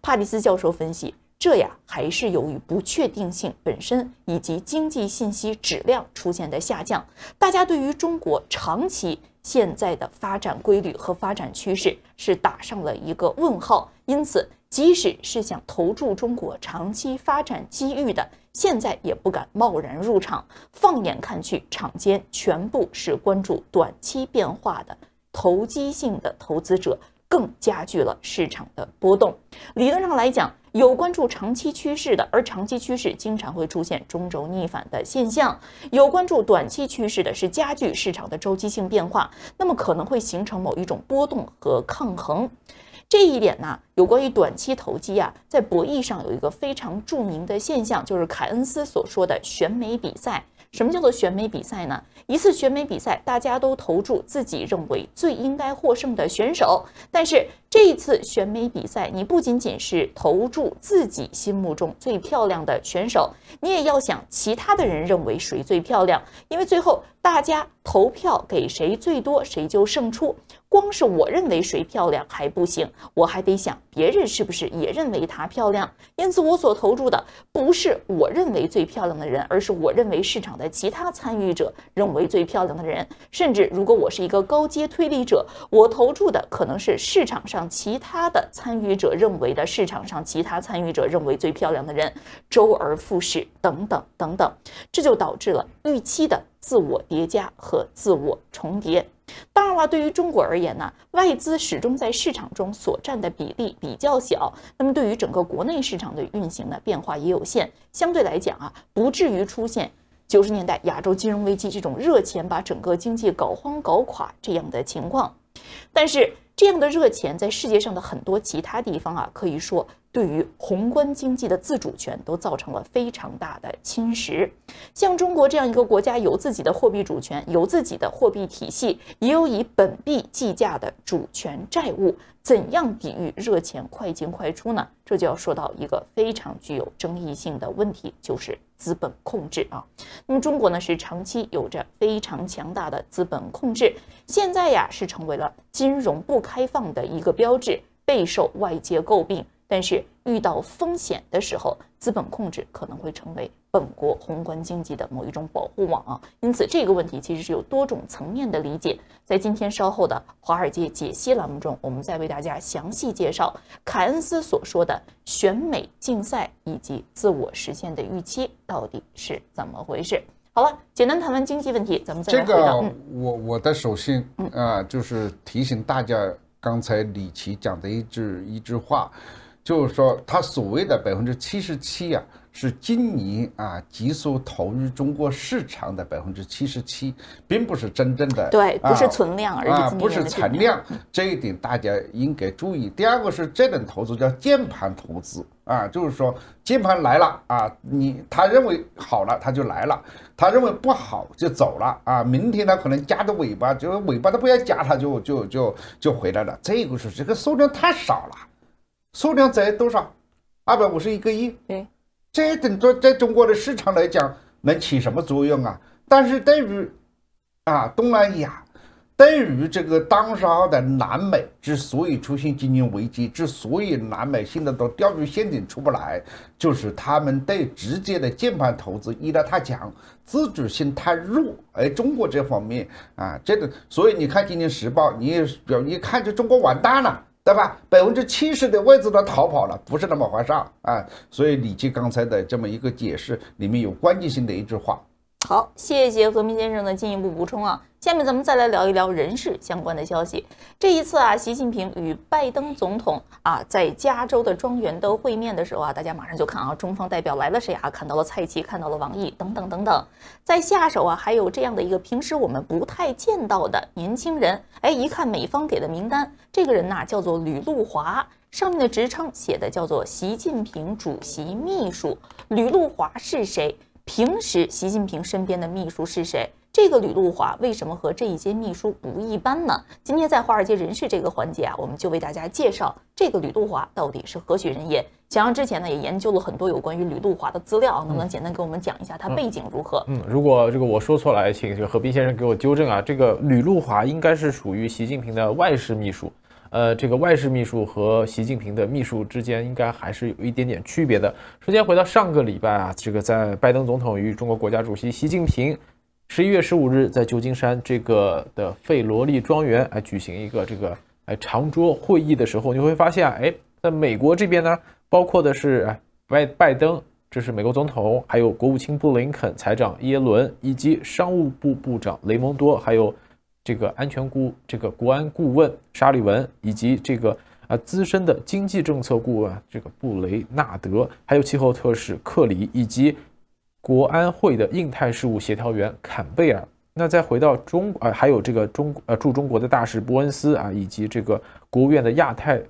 帕蒂斯教授分析。这呀，还是由于不确定性本身以及经济信息质量出现的下降，大家对于中国长期现在的发展规律和发展趋势是打上了一个问号。因此，即使是想投注中国长期发展机遇的，现在也不敢贸然入场。放眼看去，场间全部是关注短期变化的投机性的投资者，更加剧了市场的波动。理论上来讲。有关注长期趋势的，而长期趋势经常会出现中轴逆反的现象；有关注短期趋势的，是加剧市场的周期性变化，那么可能会形成某一种波动和抗衡。这一点呢，有关于短期投机啊，在博弈上有一个非常著名的现象，就是凯恩斯所说的“选美比赛”。什么叫做选美比赛呢？一次选美比赛，大家都投注自己认为最应该获胜的选手。但是这一次选美比赛，你不仅仅是投注自己心目中最漂亮的选手，你也要想其他的人认为谁最漂亮，因为最后。大家投票给谁最多，谁就胜出。光是我认为谁漂亮还不行，我还得想别人是不是也认为她漂亮。因此，我所投注的不是我认为最漂亮的人，而是我认为市场的其他参与者认为最漂亮的人。甚至，如果我是一个高阶推理者，我投注的可能是市场上其他的参与者认为的市场上其他参与者认为最漂亮的人。周而复始。等等等等，这就导致了预期的自我叠加和自我重叠。当然了，对于中国而言呢，外资始终在市场中所占的比例比较小，那么对于整个国内市场的运行呢，变化也有限。相对来讲啊，不至于出现九十年代亚洲金融危机这种热钱把整个经济搞荒搞垮这样的情况。但是，这样的热钱在世界上的很多其他地方啊，可以说。对于宏观经济的自主权都造成了非常大的侵蚀。像中国这样一个国家，有自己的货币主权，有自己的货币体系，也有以本币计价的主权债务，怎样抵御热钱快进快出呢？这就要说到一个非常具有争议性的问题，就是资本控制啊。那么中国呢，是长期有着非常强大的资本控制，现在呀是成为了金融不开放的一个标志，备受外界诟病。但是遇到风险的时候，资本控制可能会成为本国宏观经济的某一种保护网啊。因此，这个问题其实是有多种层面的理解。在今天稍后的华尔街解析栏目中，我们再为大家详细介绍凯恩斯所说的“选美竞赛”以及自我实现的预期到底是怎么回事。好了，简单谈完经济问题，咱们再回到嗯，我我的首先啊，就是提醒大家，刚才李奇讲的一句一句话。就是说，他所谓的百分之七十七啊，是今年啊急速投入中国市场的百分之七十七，并不是真正的对，不是存量而已，不是存量，这一点大家应该注意。第二个是这种投资叫键盘投资啊，就是说键盘来了啊，你他认为好了他就来了，他认为不好就走了啊。明天他可能夹着尾巴，就尾巴都不要夹，他就就就就回来了。这个是这个数量太少了。数量在多少，二百五十一个亿，嗯，这等于在中国的市场来讲能起什么作用啊？但是对于啊东南亚，对于这个当时的南美，之所以出现经济危机，之所以南美现在都掉入陷阱出不来，就是他们对直接的键盘投资依赖太强，自主性太弱。而中国这方面啊，这个所以你看《今天时报》，你表一看就中国完蛋了。对吧？百分之七十的外资都逃跑了，不是那么回事啊！所以李奇刚才的这么一个解释，里面有关键性的一句话。好，谢谢何平先生的进一步补充啊。下面咱们再来聊一聊人事相关的消息。这一次啊，习近平与拜登总统啊在加州的庄园的会面的时候啊，大家马上就看啊，中方代表来了谁啊？看到了蔡奇，看到了王毅，等等等等。在下手啊，还有这样的一个平时我们不太见到的年轻人，哎，一看美方给的名单，这个人呐叫做吕路华，上面的职称写的叫做习近平主席秘书。吕路华是谁？平时习近平身边的秘书是谁？这个吕禄华为什么和这一些秘书不一般呢？今天在华尔街人士这个环节啊，我们就为大家介绍这个吕禄华到底是何许人也。想想之前呢也研究了很多有关于吕禄华的资料能不能简单给我们讲一下他背景如何？嗯，如果这个我说错了，请这个何斌先生给我纠正啊。这个吕禄华应该是属于习近平的外事秘书。呃，这个外事秘书和习近平的秘书之间应该还是有一点点区别的。首先回到上个礼拜啊，这个在拜登总统与中国国家主席习近平十一月十五日在旧金山这个的费罗利庄园来举行一个这个哎长桌会议的时候，你会发现啊，哎，在美国这边呢，包括的是拜拜登，这是美国总统，还有国务卿布林肯、财长耶伦以及商务部部长雷蒙多，还有。这个安全顾，这个国安顾问沙利文，以及这个啊资深的经济政策顾问这个布雷纳德，还有气候特使克里，以及国安会的印太事务协调员坎贝尔。那再回到中啊，还有这个中呃驻中国的大使伯恩斯啊，以及这个国务院的亚太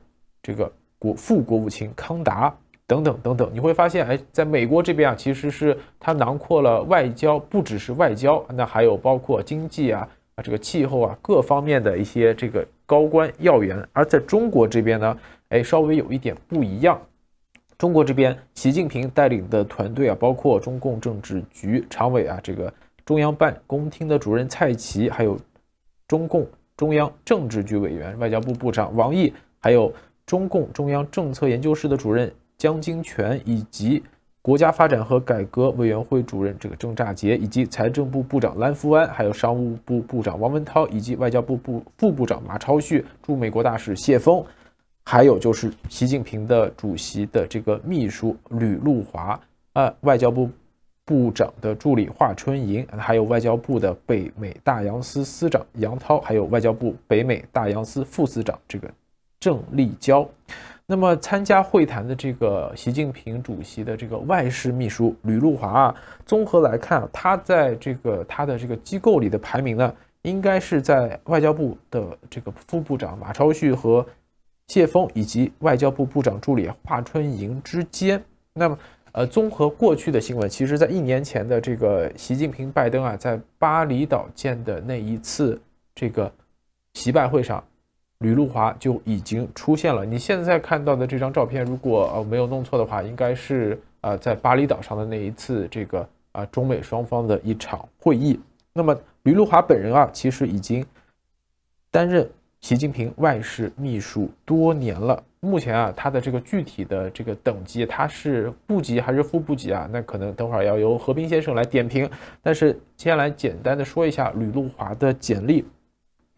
这个国副国务卿康达等等等等，你会发现哎，在美国这边啊，其实是它囊括了外交，不只是外交，那还有包括经济啊。啊，这个气候啊，各方面的一些这个高官要员，而在中国这边呢，哎，稍微有一点不一样。中国这边，习近平带领的团队啊，包括中共政治局常委啊，这个中央办公厅的主任蔡奇，还有中共中央政治局委员、外交部部长王毅，还有中共中央政策研究室的主任江金泉，以及。国家发展和改革委员会主任这个郑栅洁，以及财政部部长兰福安，还有商务部部长王文涛，以及外交部部副部长马超旭、驻美国大使谢峰，还有就是习近平的主席的这个秘书吕禄华啊，外交部部长的助理华春莹，还有外交部的北美大洋司司长杨涛，还有外交部北美大洋司副司长这个郑立娇。那么参加会谈的这个习近平主席的这个外事秘书吕禄华啊，综合来看，他在这个他的这个机构里的排名呢，应该是在外交部的这个副部长马超旭和谢峰以及外交部部长助理华春莹之间。那么，呃，综合过去的新闻，其实在一年前的这个习近平拜登啊在巴厘岛见的那一次这个习拜会上。吕禄华就已经出现了。你现在看到的这张照片，如果呃没有弄错的话，应该是呃在巴厘岛上的那一次这个啊中美双方的一场会议。那么吕禄华本人啊，其实已经担任习近平外事秘书多年了。目前啊，他的这个具体的这个等级，他是部级还是副部级啊？那可能等会儿要由何斌先生来点评。但是接下来简单的说一下吕禄华的简历。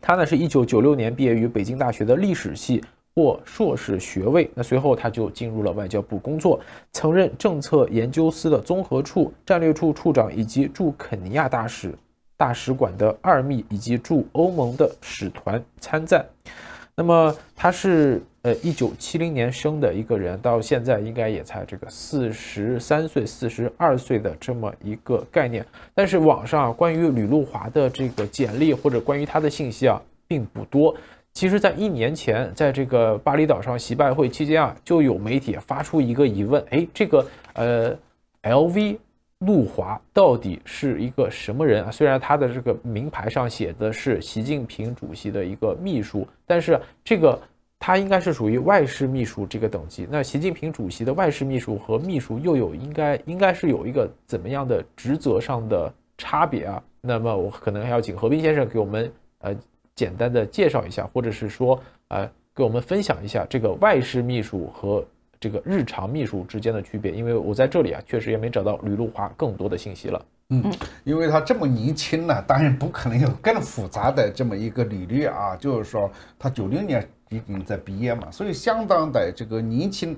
他呢是一九九六年毕业于北京大学的历史系，获硕士学位。那随后他就进入了外交部工作，曾任政策研究司的综合处、战略处处长，以及驻肯尼亚大使大使馆的二秘，以及驻欧盟的使团参赞。那么他是。呃，一九七零年生的一个人，到现在应该也才这个四十三岁、四十二岁的这么一个概念。但是网上关于吕路华的这个简历或者关于他的信息啊并不多。其实，在一年前，在这个巴厘岛上习拜会期间啊，就有媒体发出一个疑问：哎，这个呃，L V 路华到底是一个什么人啊？虽然他的这个名牌上写的是习近平主席的一个秘书，但是这个。他应该是属于外事秘书这个等级。那习近平主席的外事秘书和秘书又有应该应该是有一个怎么样的职责上的差别啊？那么我可能还要请何斌先生给我们呃简单的介绍一下，或者是说呃给我们分享一下这个外事秘书和这个日常秘书之间的区别，因为我在这里啊确实也没找到吕路华更多的信息了。嗯，因为他这么年轻呢，当然不可能有更复杂的这么一个履历啊。就是说，他九六年已经在毕业嘛，所以相当的这个年轻。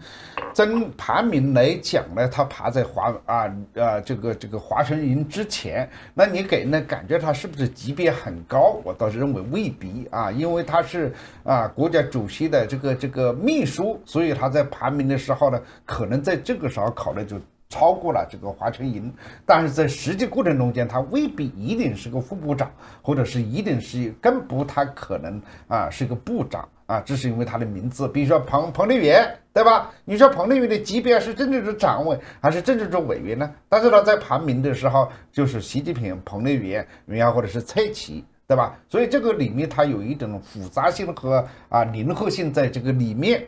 真排名来讲呢，他排在华啊啊这个这个华晨莹之前。那你给那感觉他是不是级别很高？我倒是认为未必啊，因为他是啊国家主席的这个这个秘书，所以他在排名的时候呢，可能在这个时候考的就。超过了这个华春莹，但是在实际过程中间，他未必一定是个副部长，或者是一定是更不太可能啊是个部长啊，这是因为他的名字，比如说彭彭丽媛，对吧？你说彭丽媛的级别是政治的常委还是政治的委员呢？但是他在排名的时候就是习近平、彭丽媛、袁啊或者是蔡奇，对吧？所以这个里面它有一种复杂性和啊灵活性在这个里面。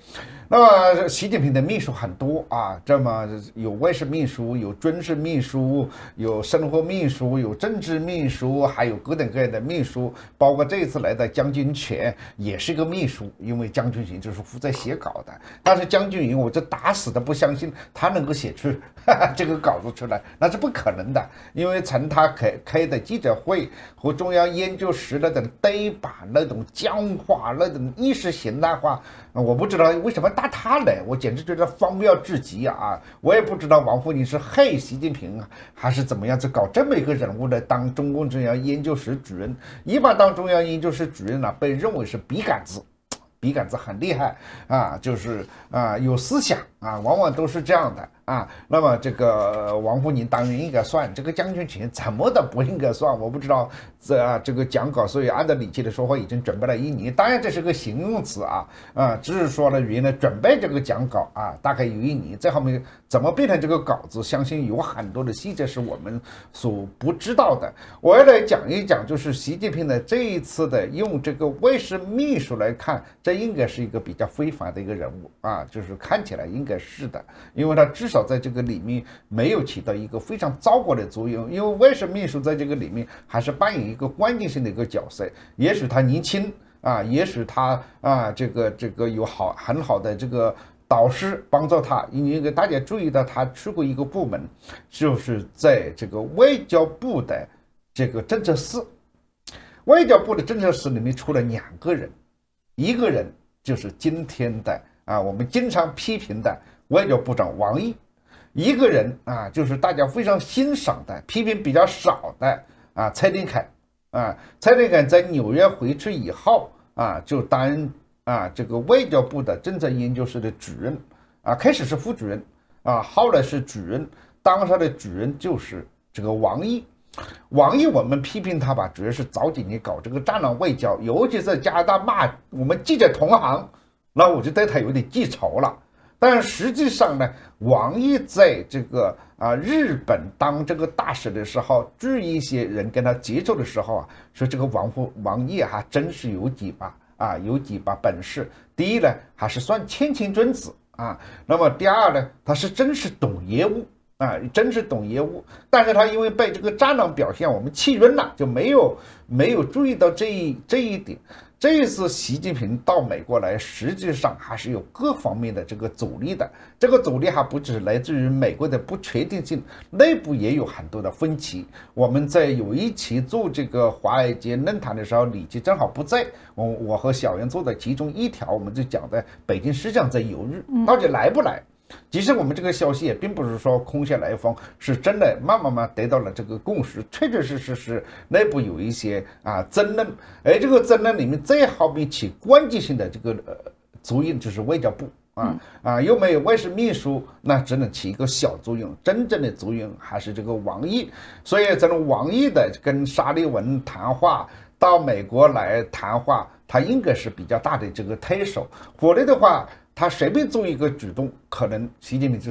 那么，习近平的秘书很多啊，这么有外事秘书，有军事秘书，有生活秘书，有政治秘书，还有各种各样的秘书，包括这次来的江军权也是个秘书，因为江军权就是负责写稿的。但是江军云，我就打死都不相信他能够写出 这个稿子出来，那是不可能的，因为从他开开的记者会和中央研究室那种呆板、那种僵化、那种意识形态化。啊，我不知道为什么搭他来，我简直觉得荒谬至极啊！我也不知道王沪宁是害习近平啊，还是怎么样子搞这么一个人物来当中共中央研究室主任？一般当中央研究室主任呢，被认为是笔杆子，笔杆子很厉害啊，就是啊有思想啊，往往都是这样的。啊，那么这个王沪宁当然应该算，这个将军群怎么都不应该算。我不知道这啊，这个讲稿，所以按照李记的说话，已经准备了一年。当然这是个形容词啊，啊，只是说呢原来准备这个讲稿啊，大概有一年。在后面怎么变成这个稿子，相信有很多的细节是我们所不知道的。我要来讲一讲，就是习近平的这一次的用这个外事秘书来看，这应该是一个比较非凡的一个人物啊，就是看起来应该是的，因为他至少。在这个里面没有起到一个非常糟糕的作用，因为外事秘书在这个里面还是扮演一个关键性的一个角色。也许他年轻啊，也许他啊，这个这个有好很好的这个导师帮助他。因为大家注意到他去过一个部门，就是在这个外交部的这个政策室。外交部的政策室里面出了两个人，一个人就是今天的啊，我们经常批评的外交部长王毅。一个人啊，就是大家非常欣赏的、批评比较少的啊，蔡林凯啊，蔡林凯在纽约回去以后啊，就担任啊这个外交部的政策研究室的主任啊，开始是副主任啊，后来是主任。当上的主任就是这个王毅，王毅我们批评他吧，主要是早几年搞这个战狼外交，尤其在加拿大骂我们记者同行，那我就对他有点记仇了。但实际上呢，王毅在这个啊日本当这个大使的时候，注意一些人跟他接触的时候啊，说这个王王毅还真是有几把啊有几把本事。第一呢，还是算谦谦君子啊；那么第二呢，他是真是懂业务啊，真是懂业务。但是他因为被这个渣男表现我们气晕了，就没有没有注意到这一这一点。这一次习近平到美国来，实际上还是有各方面的这个阻力的。这个阻力还不止来自于美国的不确定性，内部也有很多的分歧。我们在有一期做这个华尔街论坛的时候，李琦正好不在，我我和小杨做的其中一条，我们就讲的，北京实际上在犹豫，到底来不来。其实我们这个消息也并不是说空穴来风，是真的，慢慢慢得到了这个共识，确确实实是内部有一些啊争论，而这个争论里面最好比起关键性的这个呃作用就是外交部啊啊，又没有外事秘书，那只能起一个小作用，真正的作用还是这个王毅，所以这种王毅的跟沙利文谈话，到美国来谈话，他应该是比较大的这个推手。国内的话。他随便做一个举动，可能习近平就。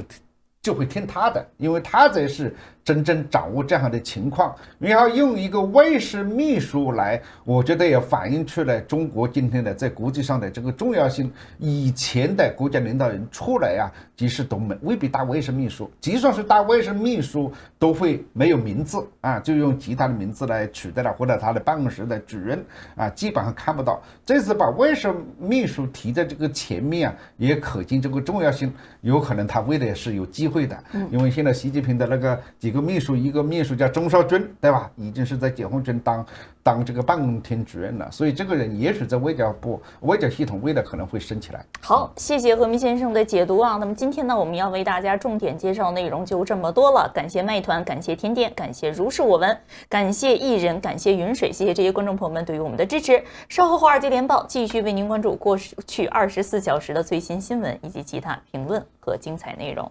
就会听他的，因为他才是真正掌握这样的情况。然后用一个外事秘书来，我觉得也反映出来中国今天的在国际上的这个重要性。以前的国家领导人出来啊，即使都没未必当卫生秘书，即算是当卫生秘书，都会没有名字啊，就用其他的名字来取代了，或者他的办公室的主任啊，基本上看不到。这次把外事秘书提在这个前面啊，也可见这个重要性。有可能他为的是有机。会的，嗯，因为现在习近平的那个几个秘书，一个秘书叫钟少军，对吧？已经是在解放军当当这个办公厅主任了，所以这个人也许在外交部外交系统未来可能会升起来。好，谢谢何明先生的解读啊。那么今天呢，我们要为大家重点介绍内容就这么多了。感谢麦团，感谢天电，感谢如是我闻，感谢艺人，感谢云水，谢谢这些观众朋友们对于我们的支持。稍后华尔街联报继续为您关注过去二十四小时的最新新闻以及其他评论和精彩内容。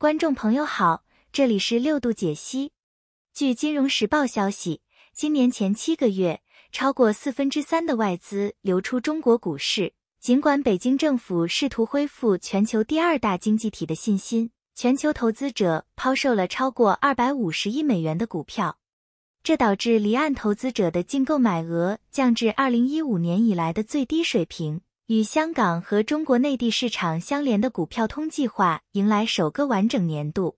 观众朋友好，这里是六度解析。据《金融时报》消息，今年前七个月，超过四分之三的外资流出中国股市。尽管北京政府试图恢复全球第二大经济体的信心，全球投资者抛售了超过二百五十亿美元的股票，这导致离岸投资者的净购买额降至二零一五年以来的最低水平。与香港和中国内地市场相连的股票通计划迎来首个完整年度。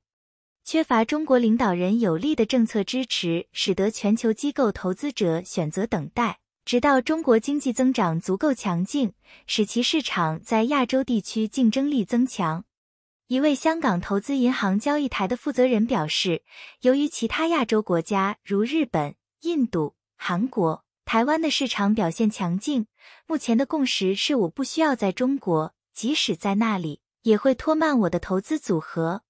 缺乏中国领导人有力的政策支持，使得全球机构投资者选择等待，直到中国经济增长足够强劲，使其市场在亚洲地区竞争力增强。一位香港投资银行交易台的负责人表示，由于其他亚洲国家如日本、印度、韩国、台湾的市场表现强劲。目前的共识是，我不需要在中国，即使在那里，也会拖慢我的投资组合。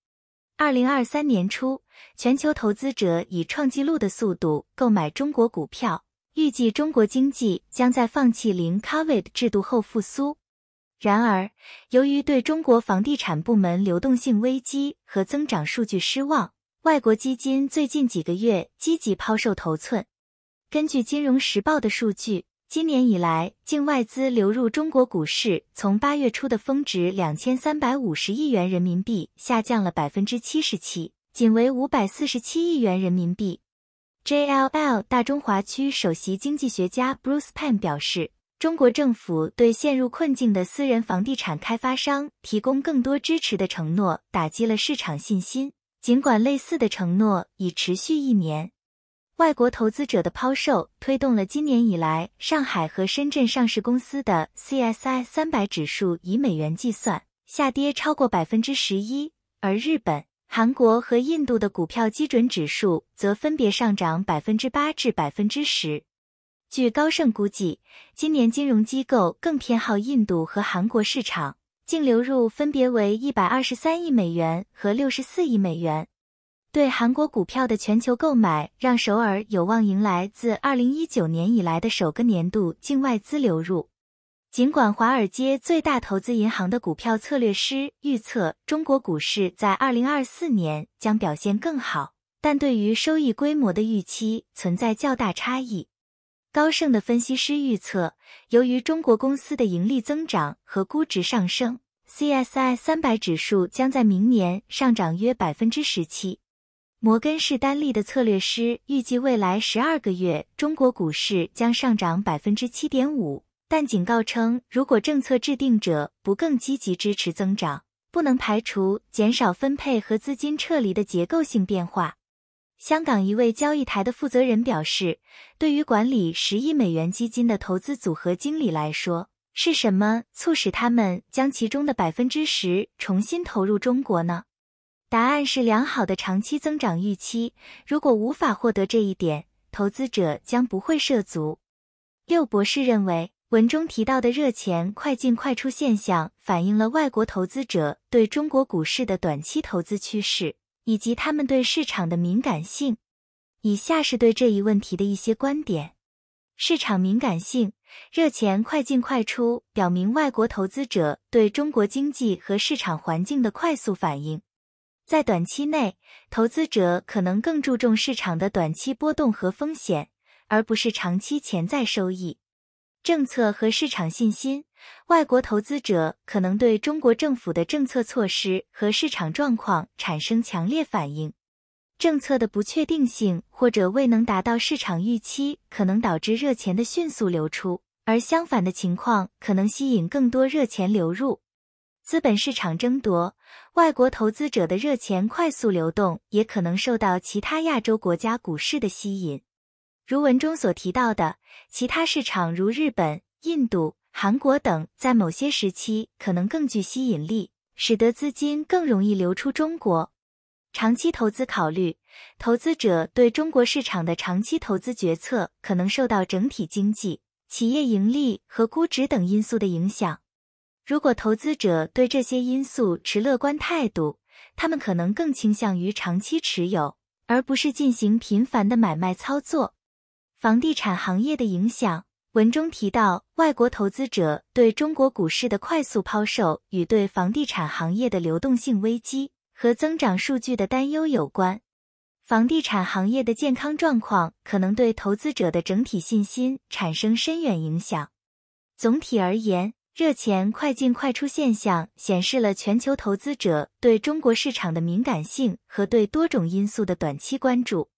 二零二三年初，全球投资者以创纪录的速度购买中国股票，预计中国经济将在放弃零 Covid 制度后复苏。然而，由于对中国房地产部门流动性危机和增长数据失望，外国基金最近几个月积极抛售头寸。根据《金融时报》的数据。今年以来，净外资流入中国股市从八月初的峰值两千三百五十亿元人民币下降了百分之七十七，仅为五百四十七亿元人民币。JLL 大中华区首席经济学家 Bruce Pan 表示，中国政府对陷入困境的私人房地产开发商提供更多支持的承诺打击了市场信心，尽管类似的承诺已持续一年。外国投资者的抛售推动了今年以来上海和深圳上市公司的 CSI 三百指数以美元计算下跌超过百分之十一，而日本、韩国和印度的股票基准指数则分别上涨百分之八至百分之十。据高盛估计，今年金融机构更偏好印度和韩国市场，净流入分别为一百二十三亿美元和六十四亿美元。对韩国股票的全球购买让首尔有望迎来自二零一九年以来的首个年度净外资流入。尽管华尔街最大投资银行的股票策略师预测中国股市在二零二四年将表现更好，但对于收益规模的预期存在较大差异。高盛的分析师预测，由于中国公司的盈利增长和估值上升，CSI 三百指数将在明年上涨约百分之十七。摩根士丹利的策略师预计，未来十二个月中国股市将上涨百分之七点五，但警告称，如果政策制定者不更积极支持增长，不能排除减少分配和资金撤离的结构性变化。香港一位交易台的负责人表示，对于管理十亿美元基金的投资组合经理来说，是什么促使他们将其中的百分之十重新投入中国呢？答案是良好的长期增长预期。如果无法获得这一点，投资者将不会涉足。六博士认为，文中提到的热钱快进快出现象反映了外国投资者对中国股市的短期投资趋势以及他们对市场的敏感性。以下是对这一问题的一些观点：市场敏感性，热钱快进快出表明外国投资者对中国经济和市场环境的快速反应。在短期内，投资者可能更注重市场的短期波动和风险，而不是长期潜在收益。政策和市场信心，外国投资者可能对中国政府的政策措施和市场状况产生强烈反应。政策的不确定性或者未能达到市场预期，可能导致热钱的迅速流出；而相反的情况，可能吸引更多热钱流入。资本市场争夺。外国投资者的热钱快速流动，也可能受到其他亚洲国家股市的吸引。如文中所提到的，其他市场如日本、印度、韩国等，在某些时期可能更具吸引力，使得资金更容易流出中国。长期投资考虑，投资者对中国市场的长期投资决策可能受到整体经济、企业盈利和估值等因素的影响。如果投资者对这些因素持乐观态度，他们可能更倾向于长期持有，而不是进行频繁的买卖操作。房地产行业的影响。文中提到，外国投资者对中国股市的快速抛售与对房地产行业的流动性危机和增长数据的担忧有关。房地产行业的健康状况可能对投资者的整体信心产生深远影响。总体而言。热钱快进快出现象显示了全球投资者对中国市场的敏感性和对多种因素的短期关注。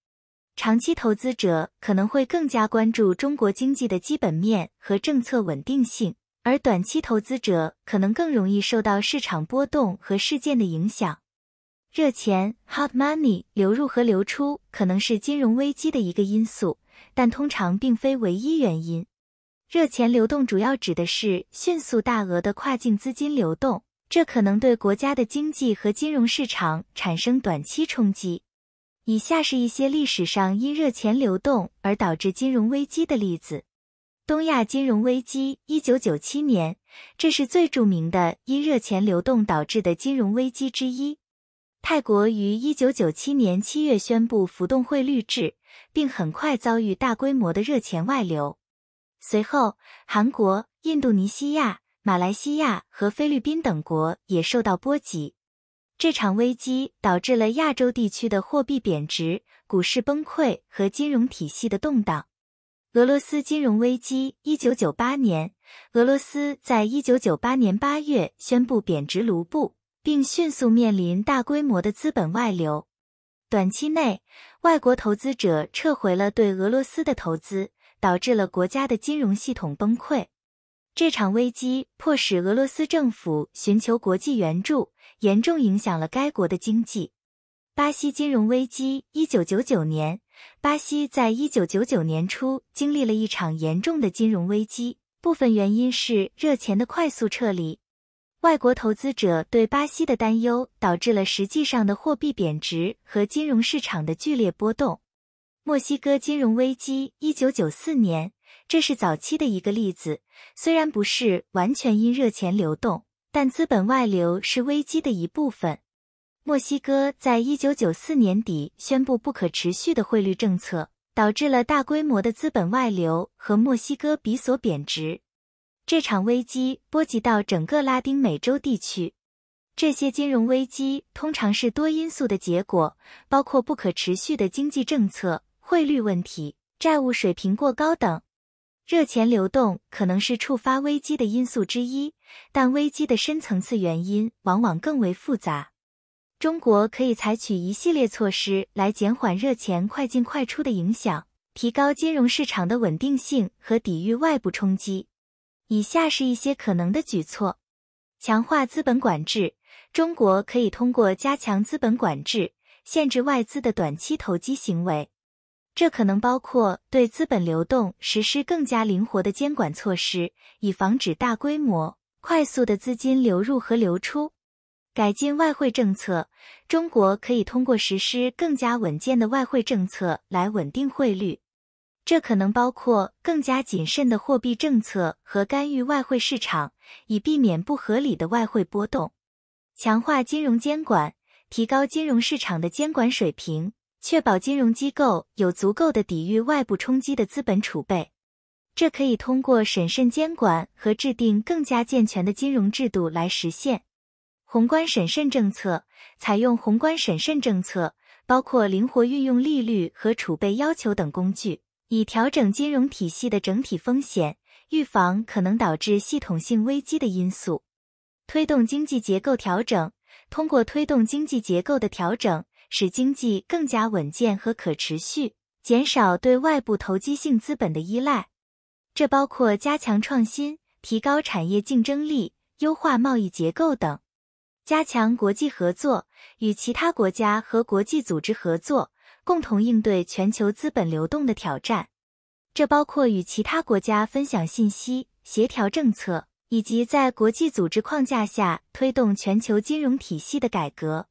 长期投资者可能会更加关注中国经济的基本面和政策稳定性，而短期投资者可能更容易受到市场波动和事件的影响。热钱 （hot money） 流入和流出可能是金融危机的一个因素，但通常并非唯一原因。热钱流动主要指的是迅速大额的跨境资金流动，这可能对国家的经济和金融市场产生短期冲击。以下是一些历史上因热钱流动而导致金融危机的例子：东亚金融危机，一九九七年，这是最著名的因热钱流动导致的金融危机之一。泰国于一九九七年七月宣布浮动汇率制，并很快遭遇大规模的热钱外流。随后，韩国、印度尼西亚、马来西亚和菲律宾等国也受到波及。这场危机导致了亚洲地区的货币贬值、股市崩溃和金融体系的动荡。俄罗斯金融危机：一九九八年，俄罗斯在一九九八年八月宣布贬值卢布，并迅速面临大规模的资本外流。短期内，外国投资者撤回了对俄罗斯的投资。导致了国家的金融系统崩溃。这场危机迫使俄罗斯政府寻求国际援助，严重影响了该国的经济。巴西金融危机：一九九九年，巴西在一九九九年初经历了一场严重的金融危机，部分原因是热钱的快速撤离。外国投资者对巴西的担忧导致了实际上的货币贬值和金融市场的剧烈波动。墨西哥金融危机，一九九四年，这是早期的一个例子。虽然不是完全因热钱流动，但资本外流是危机的一部分。墨西哥在一九九四年底宣布不可持续的汇率政策，导致了大规模的资本外流和墨西哥比索贬值。这场危机波及到整个拉丁美洲地区。这些金融危机通常是多因素的结果，包括不可持续的经济政策。汇率问题、债务水平过高等，热钱流动可能是触发危机的因素之一，但危机的深层次原因往往更为复杂。中国可以采取一系列措施来减缓热钱快进快出的影响，提高金融市场的稳定性和抵御外部冲击。以下是一些可能的举措：强化资本管制，中国可以通过加强资本管制，限制外资的短期投机行为。这可能包括对资本流动实施更加灵活的监管措施，以防止大规模、快速的资金流入和流出；改进外汇政策，中国可以通过实施更加稳健的外汇政策来稳定汇率。这可能包括更加谨慎的货币政策和干预外汇市场，以避免不合理的外汇波动；强化金融监管，提高金融市场的监管水平。确保金融机构有足够的抵御外部冲击的资本储备，这可以通过审慎监管和制定更加健全的金融制度来实现。宏观审慎政策采用宏观审慎政策，包括灵活运用利率和储备要求等工具，以调整金融体系的整体风险，预防可能导致系统性危机的因素。推动经济结构调整，通过推动经济结构的调整。使经济更加稳健和可持续，减少对外部投机性资本的依赖。这包括加强创新、提高产业竞争力、优化贸易结构等。加强国际合作，与其他国家和国际组织合作，共同应对全球资本流动的挑战。这包括与其他国家分享信息、协调政策，以及在国际组织框架下推动全球金融体系的改革。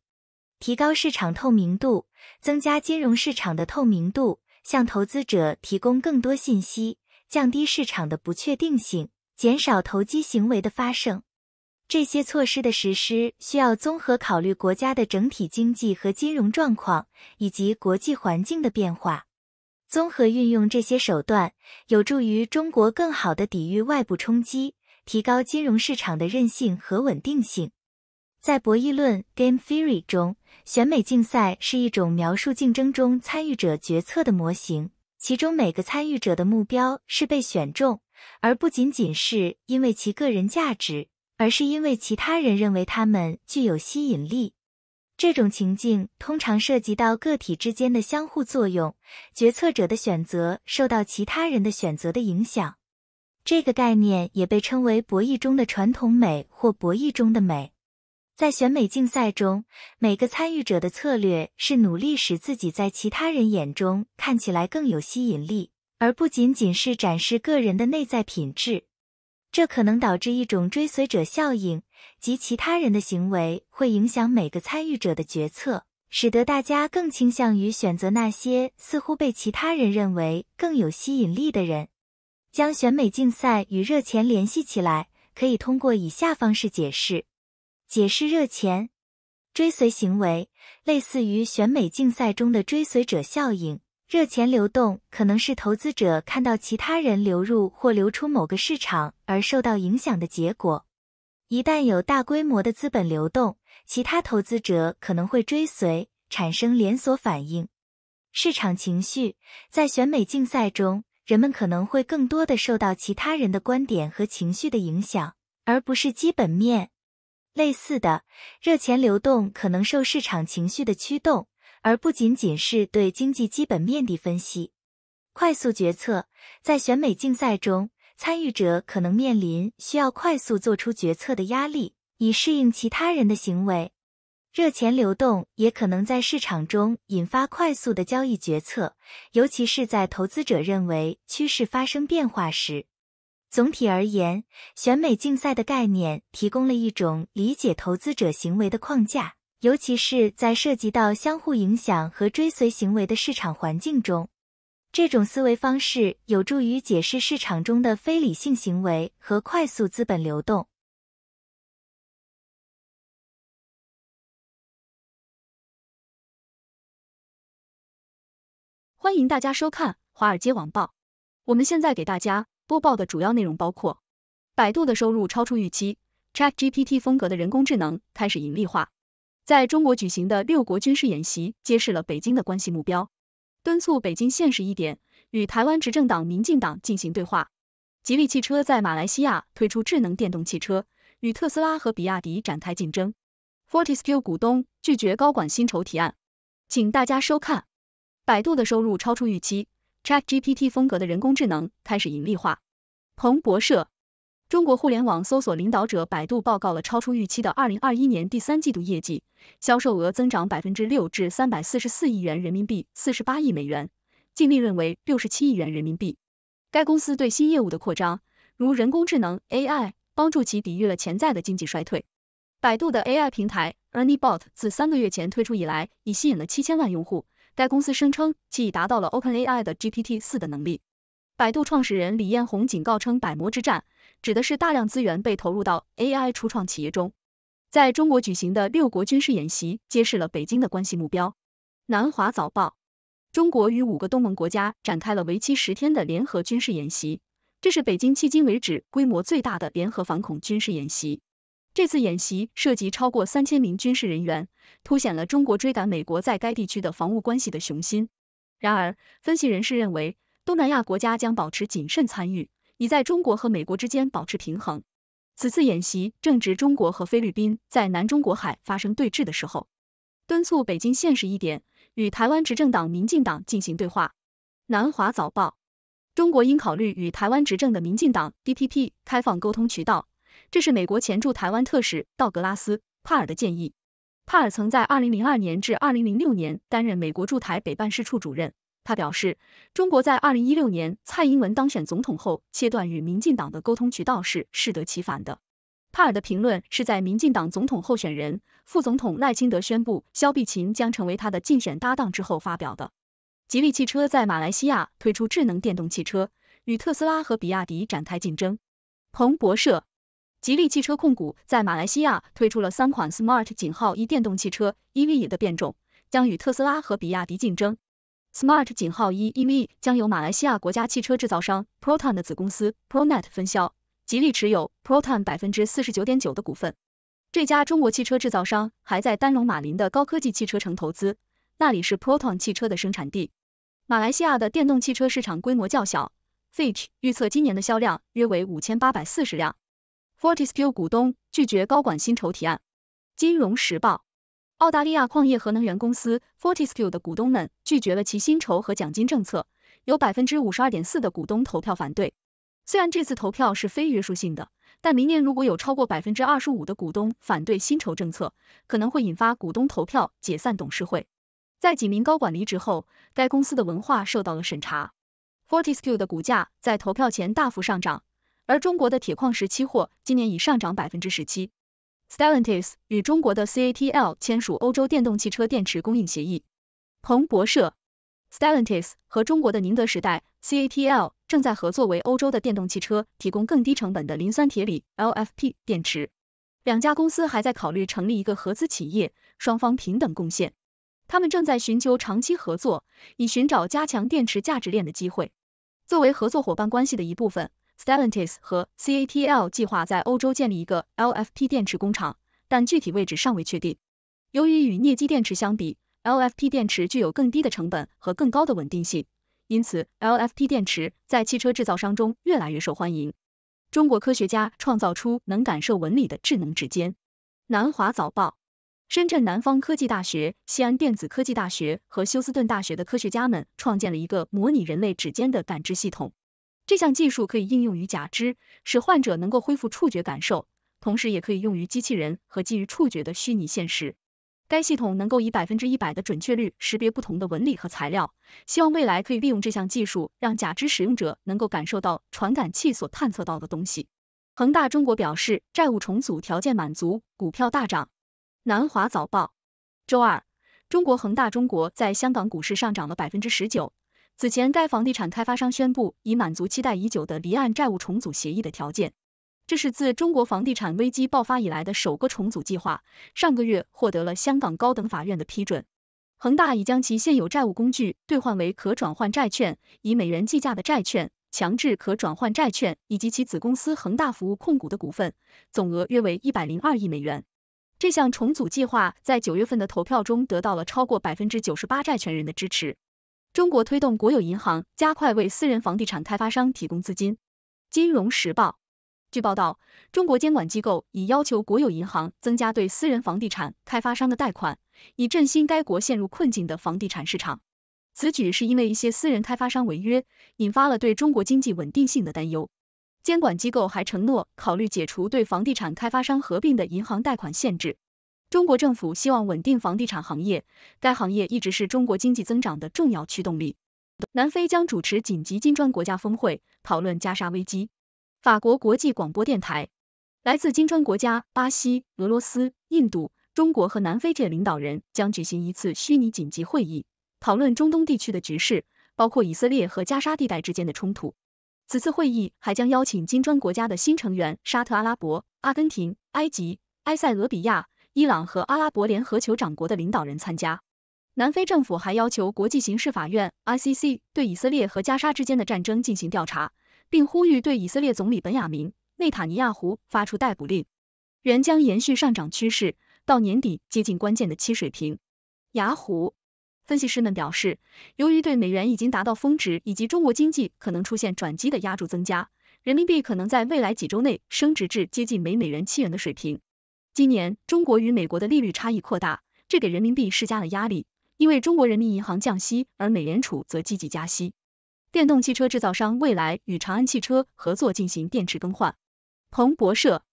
提高市场透明度，增加金融市场的透明度，向投资者提供更多信息，降低市场的不确定性，减少投机行为的发生。这些措施的实施需要综合考虑国家的整体经济和金融状况以及国际环境的变化。综合运用这些手段，有助于中国更好地抵御外部冲击，提高金融市场的韧性和稳定性。在博弈论 （Game Theory） 中，选美竞赛是一种描述竞争中参与者决策的模型。其中，每个参与者的目标是被选中，而不仅仅是因为其个人价值，而是因为其他人认为他们具有吸引力。这种情境通常涉及到个体之间的相互作用，决策者的选择受到其他人的选择的影响。这个概念也被称为博弈中的传统美或博弈中的美。在选美竞赛中，每个参与者的策略是努力使自己在其他人眼中看起来更有吸引力，而不仅仅是展示个人的内在品质。这可能导致一种追随者效应，即其他人的行为会影响每个参与者的决策，使得大家更倾向于选择那些似乎被其他人认为更有吸引力的人。将选美竞赛与热钱联系起来，可以通过以下方式解释。解释热钱追随行为，类似于选美竞赛中的追随者效应。热钱流动可能是投资者看到其他人流入或流出某个市场而受到影响的结果。一旦有大规模的资本流动，其他投资者可能会追随，产生连锁反应。市场情绪在选美竞赛中，人们可能会更多的受到其他人的观点和情绪的影响，而不是基本面。类似的，热钱流动可能受市场情绪的驱动，而不仅仅是对经济基本面的分析。快速决策在选美竞赛中，参与者可能面临需要快速做出决策的压力，以适应其他人的行为。热钱流动也可能在市场中引发快速的交易决策，尤其是在投资者认为趋势发生变化时。总体而言，选美竞赛的概念提供了一种理解投资者行为的框架，尤其是在涉及到相互影响和追随行为的市场环境中。这种思维方式有助于解释市场中的非理性行为和快速资本流动。欢迎大家收看《华尔街网报》，我们现在给大家。播报的主要内容包括：百度的收入超出预期，ChatGPT 风格的人工智能开始盈利化，在中国举行的六国军事演习揭示了北京的关系目标，敦促北京现实一点，与台湾执政党民进党进行对话。吉利汽车在马来西亚推出智能电动汽车，与特斯拉和比亚迪展开竞争。f o r t e s c u e 股东拒绝高管薪酬提案。请大家收看。百度的收入超出预期。ChatGPT 风格的人工智能开始盈利化。彭博社，中国互联网搜索领导者百度报告了超出预期的2021年第三季度业绩，销售额增长百分之六至344亿元人民币，48亿美元，净利润为67亿元人民币。该公司对新业务的扩张，如人工智能 AI，帮助其抵御了潜在的经济衰退。百度的 AI 平台 Ernie Bot 自三个月前推出以来，已吸引了七千万用户。该公司声称其已达到了 OpenAI 的 GPT 四的能力。百度创始人李彦宏警告称，百魔之战指的是大量资源被投入到 AI 初创企业中。在中国举行的六国军事演习揭示了北京的关系目标。南华早报：中国与五个东盟国家展开了为期十天的联合军事演习，这是北京迄今为止规模最大的联合反恐军事演习。这次演习涉及超过三千名军事人员，凸显了中国追赶美国在该地区的防务关系的雄心。然而，分析人士认为，东南亚国家将保持谨慎参与，以在中国和美国之间保持平衡。此次演习正值中国和菲律宾在南中国海发生对峙的时候，敦促北京现实一点，与台湾执政党民进党进行对话。南华早报：中国应考虑与台湾执政的民进党 DPP 开放沟通渠道。这是美国前驻台湾特使道格拉斯·帕尔的建议。帕尔曾在2002年至2006年担任美国驻台北办事处主任。他表示，中国在2016年蔡英文当选总统后切断与民进党的沟通渠道是适得其反的。帕尔的评论是在民进党总统候选人、副总统赖清德宣布肖碧琴将成为他的竞选搭档之后发表的。吉利汽车在马来西亚推出智能电动汽车，与特斯拉和比亚迪展开竞争。彭博社。吉利汽车控股在马来西亚推出了三款 Smart 井号一电动汽车 EV 的变种，将与特斯拉和比亚迪竞争。Smart 井号一 EV 将由马来西亚国家汽车制造商 Proton 的子公司 ProNet 分销。吉利持有 Proton 百分之四十九点九的股份。这家中国汽车制造商还在丹龙马林的高科技汽车城投资，那里是 Proton 汽车的生产地。马来西亚的电动汽车市场规模较小，Fitch 预测今年的销量约为五千八百四十辆。Fortescue 股东拒绝高管薪酬提案。金融时报：澳大利亚矿业和能源公司 Fortescue 的股东们拒绝了其薪酬和奖金政策，有百分之五十二点四的股东投票反对。虽然这次投票是非约束性的，但明年如果有超过百分之二十五的股东反对薪酬政策，可能会引发股东投票解散董事会。在几名高管离职后，该公司的文化受到了审查。Fortescue 的股价在投票前大幅上涨。而中国的铁矿石期货今年已上涨百分之十七。Stellantis 与中国的 CATL 签署欧洲电动汽车电池供应协议。彭博社。Stellantis 和中国的宁德时代 CATL 正在合作为欧洲的电动汽车提供更低成本的磷酸铁锂 LFP 电池。两家公司还在考虑成立一个合资企业，双方平等贡献。他们正在寻求长期合作，以寻找加强电池价值链的机会。作为合作伙伴关系的一部分。Stellantis 和 CATL 计划在欧洲建立一个 LFP 电池工厂，但具体位置尚未确定。由于与镍基电池相比，LFP 电池具有更低的成本和更高的稳定性，因此 LFP 电池在汽车制造商中越来越受欢迎。中国科学家创造出能感受纹理的智能指尖。南华早报，深圳南方科技大学、西安电子科技大学和休斯顿大学的科学家们创建了一个模拟人类指尖的感知系统。这项技术可以应用于假肢，使患者能够恢复触觉感受，同时也可以用于机器人和基于触觉的虚拟现实。该系统能够以百分之一百的准确率识别不同的纹理和材料，希望未来可以利用这项技术，让假肢使用者能够感受到传感器所探测到的东西。恒大中国表示，债务重组条件满足，股票大涨。南华早报周二，中国恒大中国在香港股市上涨了百分之十九。此前，该房地产开发商宣布已满足期待已久的离岸债务重组协议的条件。这是自中国房地产危机爆发以来的首个重组计划，上个月获得了香港高等法院的批准。恒大已将其现有债务工具兑换为可转换债券、以美元计价的债券、强制可转换债券以及其子公司恒大服务控股的股份，总额约为一百零二亿美元。这项重组计划在九月份的投票中得到了超过百分之九十八债权人的支持。中国推动国有银行加快为私人房地产开发商提供资金。金融时报，据报道，中国监管机构已要求国有银行增加对私人房地产开发商的贷款，以振兴该国陷入困境的房地产市场。此举是因为一些私人开发商违约，引发了对中国经济稳定性的担忧。监管机构还承诺考虑解除对房地产开发商合并的银行贷款限制。中国政府希望稳定房地产行业，该行业一直是中国经济增长的重要驱动力。南非将主持紧急金砖国家峰会，讨论加沙危机。法国国际广播电台来自金砖国家巴西、俄罗斯、印度、中国和南非的领导人将举行一次虚拟紧急会议，讨论中东地区的局势，包括以色列和加沙地带之间的冲突。此次会议还将邀请金砖国家的新成员沙特阿拉伯、阿根廷、埃及、埃塞俄比亚。伊朗和阿拉伯联合酋长国的领导人参加。南非政府还要求国际刑事法院 （ICC） 对以色列和加沙之间的战争进行调查，并呼吁对以色列总理本雅明·内塔尼亚胡发出逮捕令。原将延续上涨趋势，到年底接近关键的七水平。雅虎分析师们表示，由于对美元已经达到峰值以及中国经济可能出现转机的压住增加，人民币可能在未来几周内升值至接近每美元七元的水平。今年，中国与美国的利率差异扩大，这给人民币施加了压力，因为中国人民银行降息，而美联储则积极加息。电动汽车制造商蔚来与长安汽车合作进行电池更换。彭博社，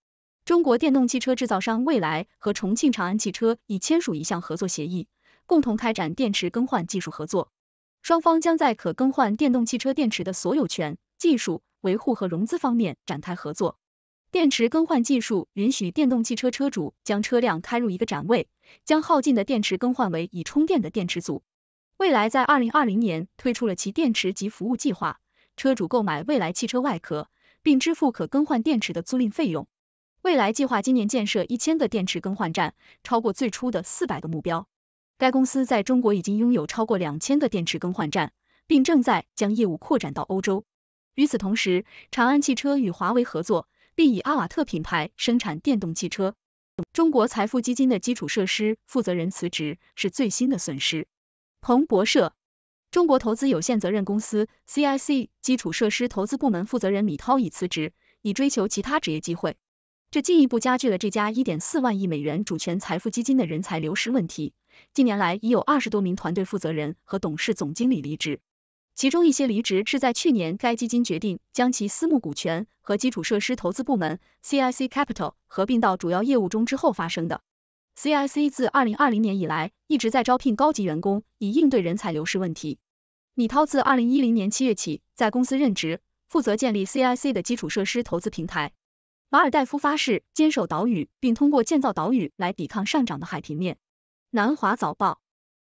中国电动汽车制造商蔚来和重庆长安汽车已签署一项合作协议，共同开展电池更换技术合作。双方将在可更换电动汽车电池的所有权、技术、维护和融资方面展开合作。电池更换技术允许电动汽车车主将车辆开入一个展位，将耗尽的电池更换为已充电的电池组。未来在二零二零年推出了其电池及服务计划，车主购买未来汽车外壳，并支付可更换电池的租赁费用。未来计划今年建设一千个电池更换站，超过最初的四百个目标。该公司在中国已经拥有超过两千个电池更换站，并正在将业务扩展到欧洲。与此同时，长安汽车与华为合作。并以阿瓦特品牌生产电动汽车。中国财富基金的基础设施负责人辞职是最新的损失。彭博社，中国投资有限责任公司 （CIC） 基础设施投资部门负责人米涛已辞职，以追求其他职业机会。这进一步加剧了这家1.4万亿美元主权财富基金的人才流失问题。近年来，已有二十多名团队负责人和董事总经理离职。其中一些离职是在去年该基金决定将其私募股权和基础设施投资部门 CIC Capital 合并到主要业务中之后发生的。CIC 自2020年以来一直在招聘高级员工，以应对人才流失问题。米涛自2010年7月起在公司任职，负责建立 CIC 的基础设施投资平台。马尔代夫发誓坚守岛屿，并通过建造岛屿来抵抗上涨的海平面。南华早报：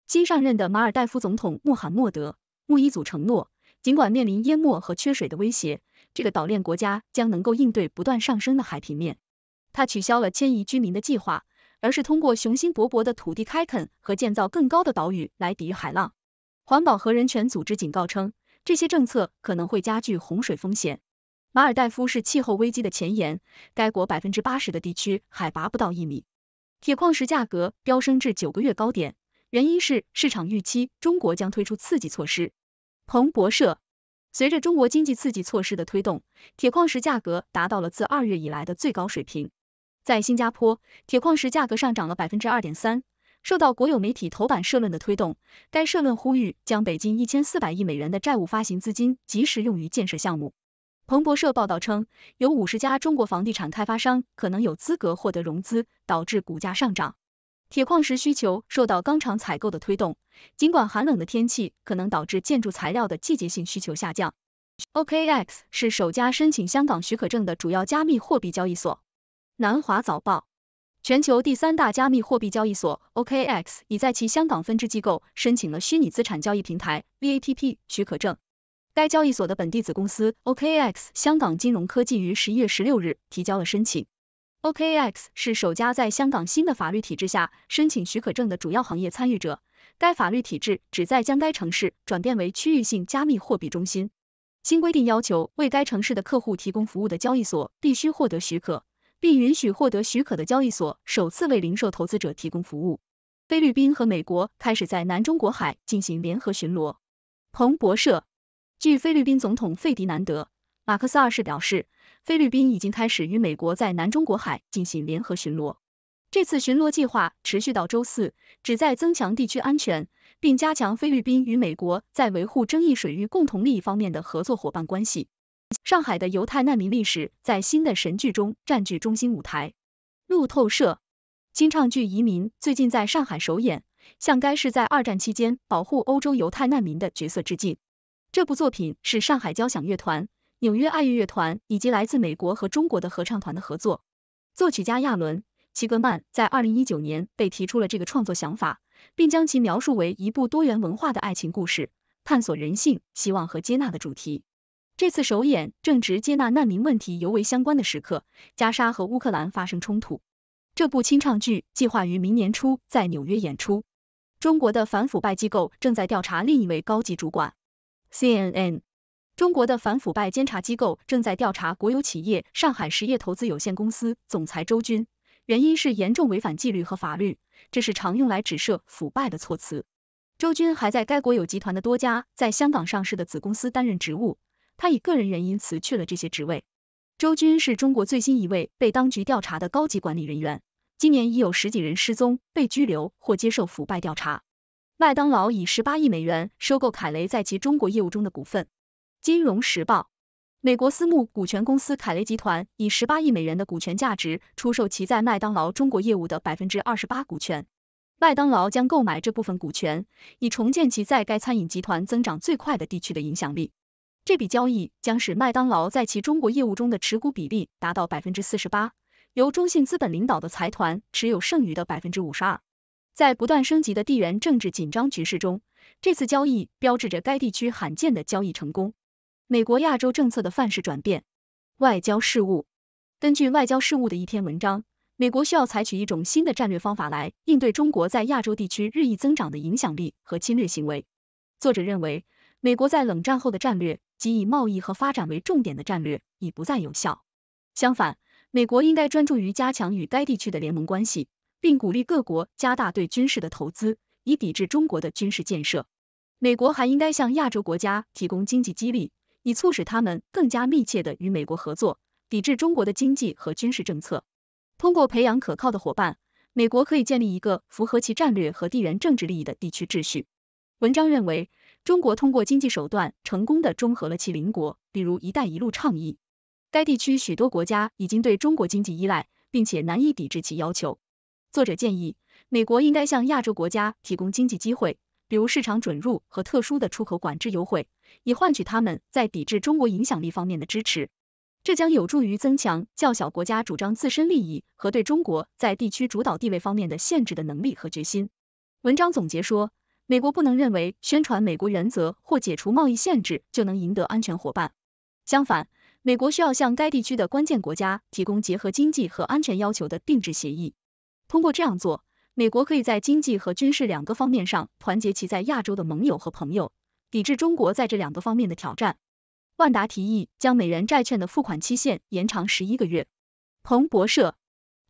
新上任的马尔代夫总统穆罕默德。穆伊组承诺，尽管面临淹没和缺水的威胁，这个岛链国家将能够应对不断上升的海平面。他取消了迁移居民的计划，而是通过雄心勃勃的土地开垦和建造更高的岛屿来抵御海浪。环保和人权组织警告称，这些政策可能会加剧洪水风险。马尔代夫是气候危机的前沿，该国百分之八十的地区海拔不到一米。铁矿石价格飙升至九个月高点。原因是市场预期中国将推出刺激措施。彭博社，随着中国经济刺激措施的推动，铁矿石价格达到了自二月以来的最高水平。在新加坡，铁矿石价格上涨了百分之二点三。受到国有媒体头版社论的推动，该社论呼吁将北京一千四百亿美元的债务发行资金及时用于建设项目。彭博社报道称，有五十家中国房地产开发商可能有资格获得融资，导致股价上涨。铁矿石需求受到钢厂采购的推动，尽管寒冷的天气可能导致建筑材料的季节性需求下降。OKX 是首家申请香港许可证的主要加密货币交易所。南华早报，全球第三大加密货币交易所 OKX 已在其香港分支机构申请了虚拟资产交易平台 VATP 许可证。该交易所的本地子公司 OKX 香港金融科技于十一月十六日提交了申请。OKX 是首家在香港新的法律体制下申请许可证的主要行业参与者。该法律体制旨在将该城市转变为区域性加密货币中心。新规定要求为该城市的客户提供服务的交易所必须获得许可，并允许获得许可的交易所首次为零售投资者提供服务。菲律宾和美国开始在南中国海进行联合巡逻。彭博社，据菲律宾总统费迪南德·马克思二世表示。菲律宾已经开始与美国在南中国海进行联合巡逻。这次巡逻计划持续到周四，旨在增强地区安全，并加强菲律宾与美国在维护争议水域共同利益方面的合作伙伴关系。上海的犹太难民历史在新的神剧中占据中心舞台。路透社，清唱剧《移民》最近在上海首演，向该市在二战期间保护欧洲犹太难民的角色致敬。这部作品是上海交响乐团。纽约爱乐乐团以及来自美国和中国的合唱团的合作，作曲家亚伦·齐格曼在二零一九年被提出了这个创作想法，并将其描述为一部多元文化的爱情故事，探索人性、希望和接纳的主题。这次首演正值接纳难民问题尤为相关的时刻，加沙和乌克兰发生冲突。这部清唱剧计划于明年初在纽约演出。中国的反腐败机构正在调查另一位高级主管。CNN。中国的反腐败监察机构正在调查国有企业上海实业投资有限公司总裁周军，原因是严重违反纪律和法律，这是常用来指涉腐败的措辞。周军还在该国有集团的多家在香港上市的子公司担任职务，他以个人原因辞去了这些职位。周军是中国最新一位被当局调查的高级管理人员，今年已有十几人失踪、被拘留或接受腐败调查。麦当劳以十八亿美元收购凯雷在其中国业务中的股份。《金融时报》：美国私募股权公司凯雷集团以十八亿美元的股权价值出售其在麦当劳中国业务的百分之二十八股权，麦当劳将购买这部分股权，以重建其在该餐饮集团增长最快的地区的影响力。这笔交易将使麦当劳在其中国业务中的持股比例达到百分之四十八，由中信资本领导的财团持有剩余的百分之五十二。在不断升级的地缘政治紧张局势中，这次交易标志着该地区罕见的交易成功。美国亚洲政策的范式转变，外交事务。根据外交事务的一篇文章，美国需要采取一种新的战略方法来应对中国在亚洲地区日益增长的影响力和侵略行为。作者认为，美国在冷战后的战略，即以贸易和发展为重点的战略，已不再有效。相反，美国应该专注于加强与该地区的联盟关系，并鼓励各国加大对军事的投资，以抵制中国的军事建设。美国还应该向亚洲国家提供经济激励。以促使他们更加密切的与美国合作，抵制中国的经济和军事政策。通过培养可靠的伙伴，美国可以建立一个符合其战略和地缘政治利益的地区秩序。文章认为，中国通过经济手段成功的中和了其邻国，比如“一带一路”倡议。该地区许多国家已经对中国经济依赖，并且难以抵制其要求。作者建议，美国应该向亚洲国家提供经济机会。比如市场准入和特殊的出口管制优惠，以换取他们在抵制中国影响力方面的支持。这将有助于增强较小国家主张自身利益和对中国在地区主导地位方面的限制的能力和决心。文章总结说，美国不能认为宣传美国原则或解除贸易限制就能赢得安全伙伴。相反，美国需要向该地区的关键国家提供结合经济和安全要求的定制协议。通过这样做。美国可以在经济和军事两个方面上团结其在亚洲的盟友和朋友，抵制中国在这两个方面的挑战。万达提议将美元债券的付款期限延长十一个月。彭博社，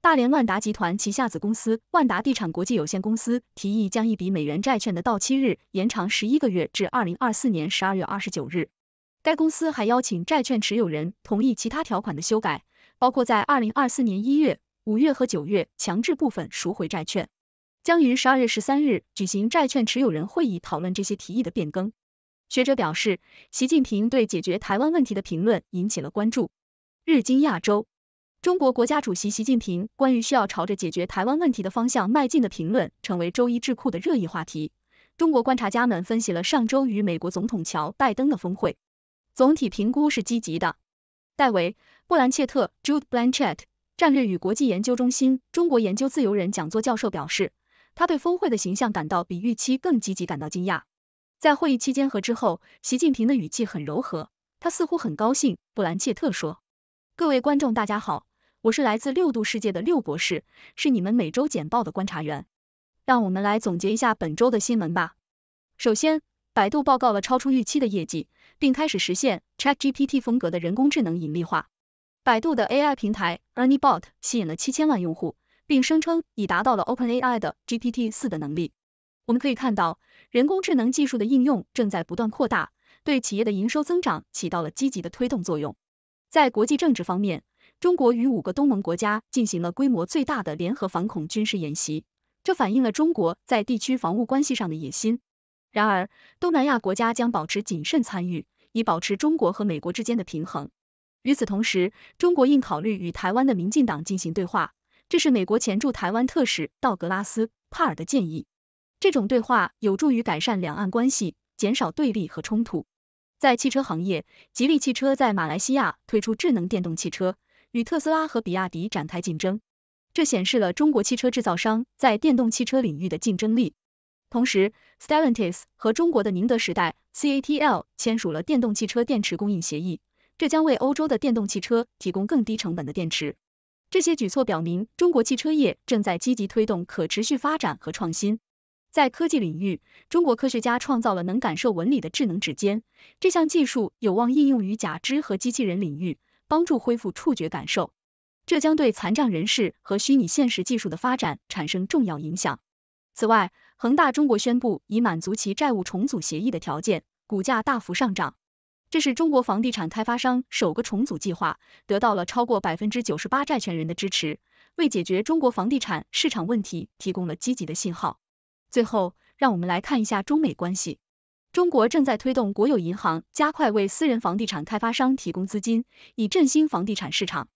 大连万达集团旗下子公司万达地产国际有限公司提议将一笔美元债券的到期日延长十一个月至二零二四年十二月二十九日。该公司还邀请债券持有人同意其他条款的修改，包括在二零二四年一月、五月和九月强制部分赎回债券。将于十二月十三日举行债券持有人会议，讨论这些提议的变更。学者表示，习近平对解决台湾问题的评论引起了关注。日经亚洲，中国国家主席习近平关于需要朝着解决台湾问题的方向迈进的评论，成为周一智库的热议话题。中国观察家们分析了上周与美国总统乔拜登的峰会，总体评估是积极的。戴维·布兰切特 （Jude Blanchett），战略与国际研究中心中国研究自由人讲座教授表示。他对峰会的形象感到比预期更积极，感到惊讶。在会议期间和之后，习近平的语气很柔和，他似乎很高兴。布兰切特说：“各位观众，大家好，我是来自六度世界的六博士，是你们每周简报的观察员。让我们来总结一下本周的新闻吧。首先，百度报告了超出预期的业绩，并开始实现 ChatGPT 风格的人工智能盈利化。百度的 AI 平台 Ernie Bot 吸引了七千万用户。”并声称已达到了 OpenAI 的 GPT 四的能力。我们可以看到，人工智能技术的应用正在不断扩大，对企业的营收增长起到了积极的推动作用。在国际政治方面，中国与五个东盟国家进行了规模最大的联合反恐军事演习，这反映了中国在地区防务关系上的野心。然而，东南亚国家将保持谨慎参与，以保持中国和美国之间的平衡。与此同时，中国应考虑与台湾的民进党进行对话。这是美国前驻台湾特使道格拉斯·帕尔的建议。这种对话有助于改善两岸关系，减少对立和冲突。在汽车行业，吉利汽车在马来西亚推出智能电动汽车，与特斯拉和比亚迪展开竞争。这显示了中国汽车制造商在电动汽车领域的竞争力。同时，Stellantis 和中国的宁德时代 （CATL） 签署了电动汽车电池供应协议，这将为欧洲的电动汽车提供更低成本的电池。这些举措表明，中国汽车业正在积极推动可持续发展和创新。在科技领域，中国科学家创造了能感受纹理的智能指尖，这项技术有望应用于假肢和机器人领域，帮助恢复触觉感受。这将对残障人士和虚拟现实技术的发展产生重要影响。此外，恒大中国宣布已满足其债务重组协议的条件，股价大幅上涨。这是中国房地产开发商首个重组计划，得到了超过百分之九十八债权人的支持，为解决中国房地产市场问题提供了积极的信号。最后，让我们来看一下中美关系。中国正在推动国有银行加快为私人房地产开发商提供资金，以振兴房地产市场。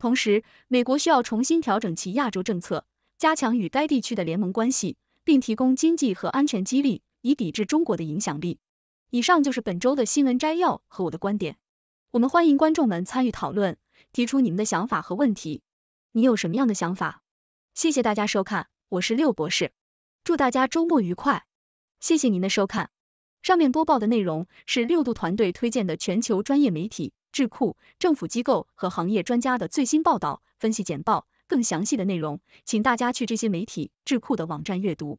同时，美国需要重新调整其亚洲政策，加强与该地区的联盟关系，并提供经济和安全激励，以抵制中国的影响力。以上就是本周的新闻摘要和我的观点。我们欢迎观众们参与讨论，提出你们的想法和问题。你有什么样的想法？谢谢大家收看，我是六博士，祝大家周末愉快。谢谢您的收看。上面播报的内容是六度团队推荐的全球专业媒体、智库、政府机构和行业专家的最新报道、分析简报。更详细的内容，请大家去这些媒体、智库的网站阅读。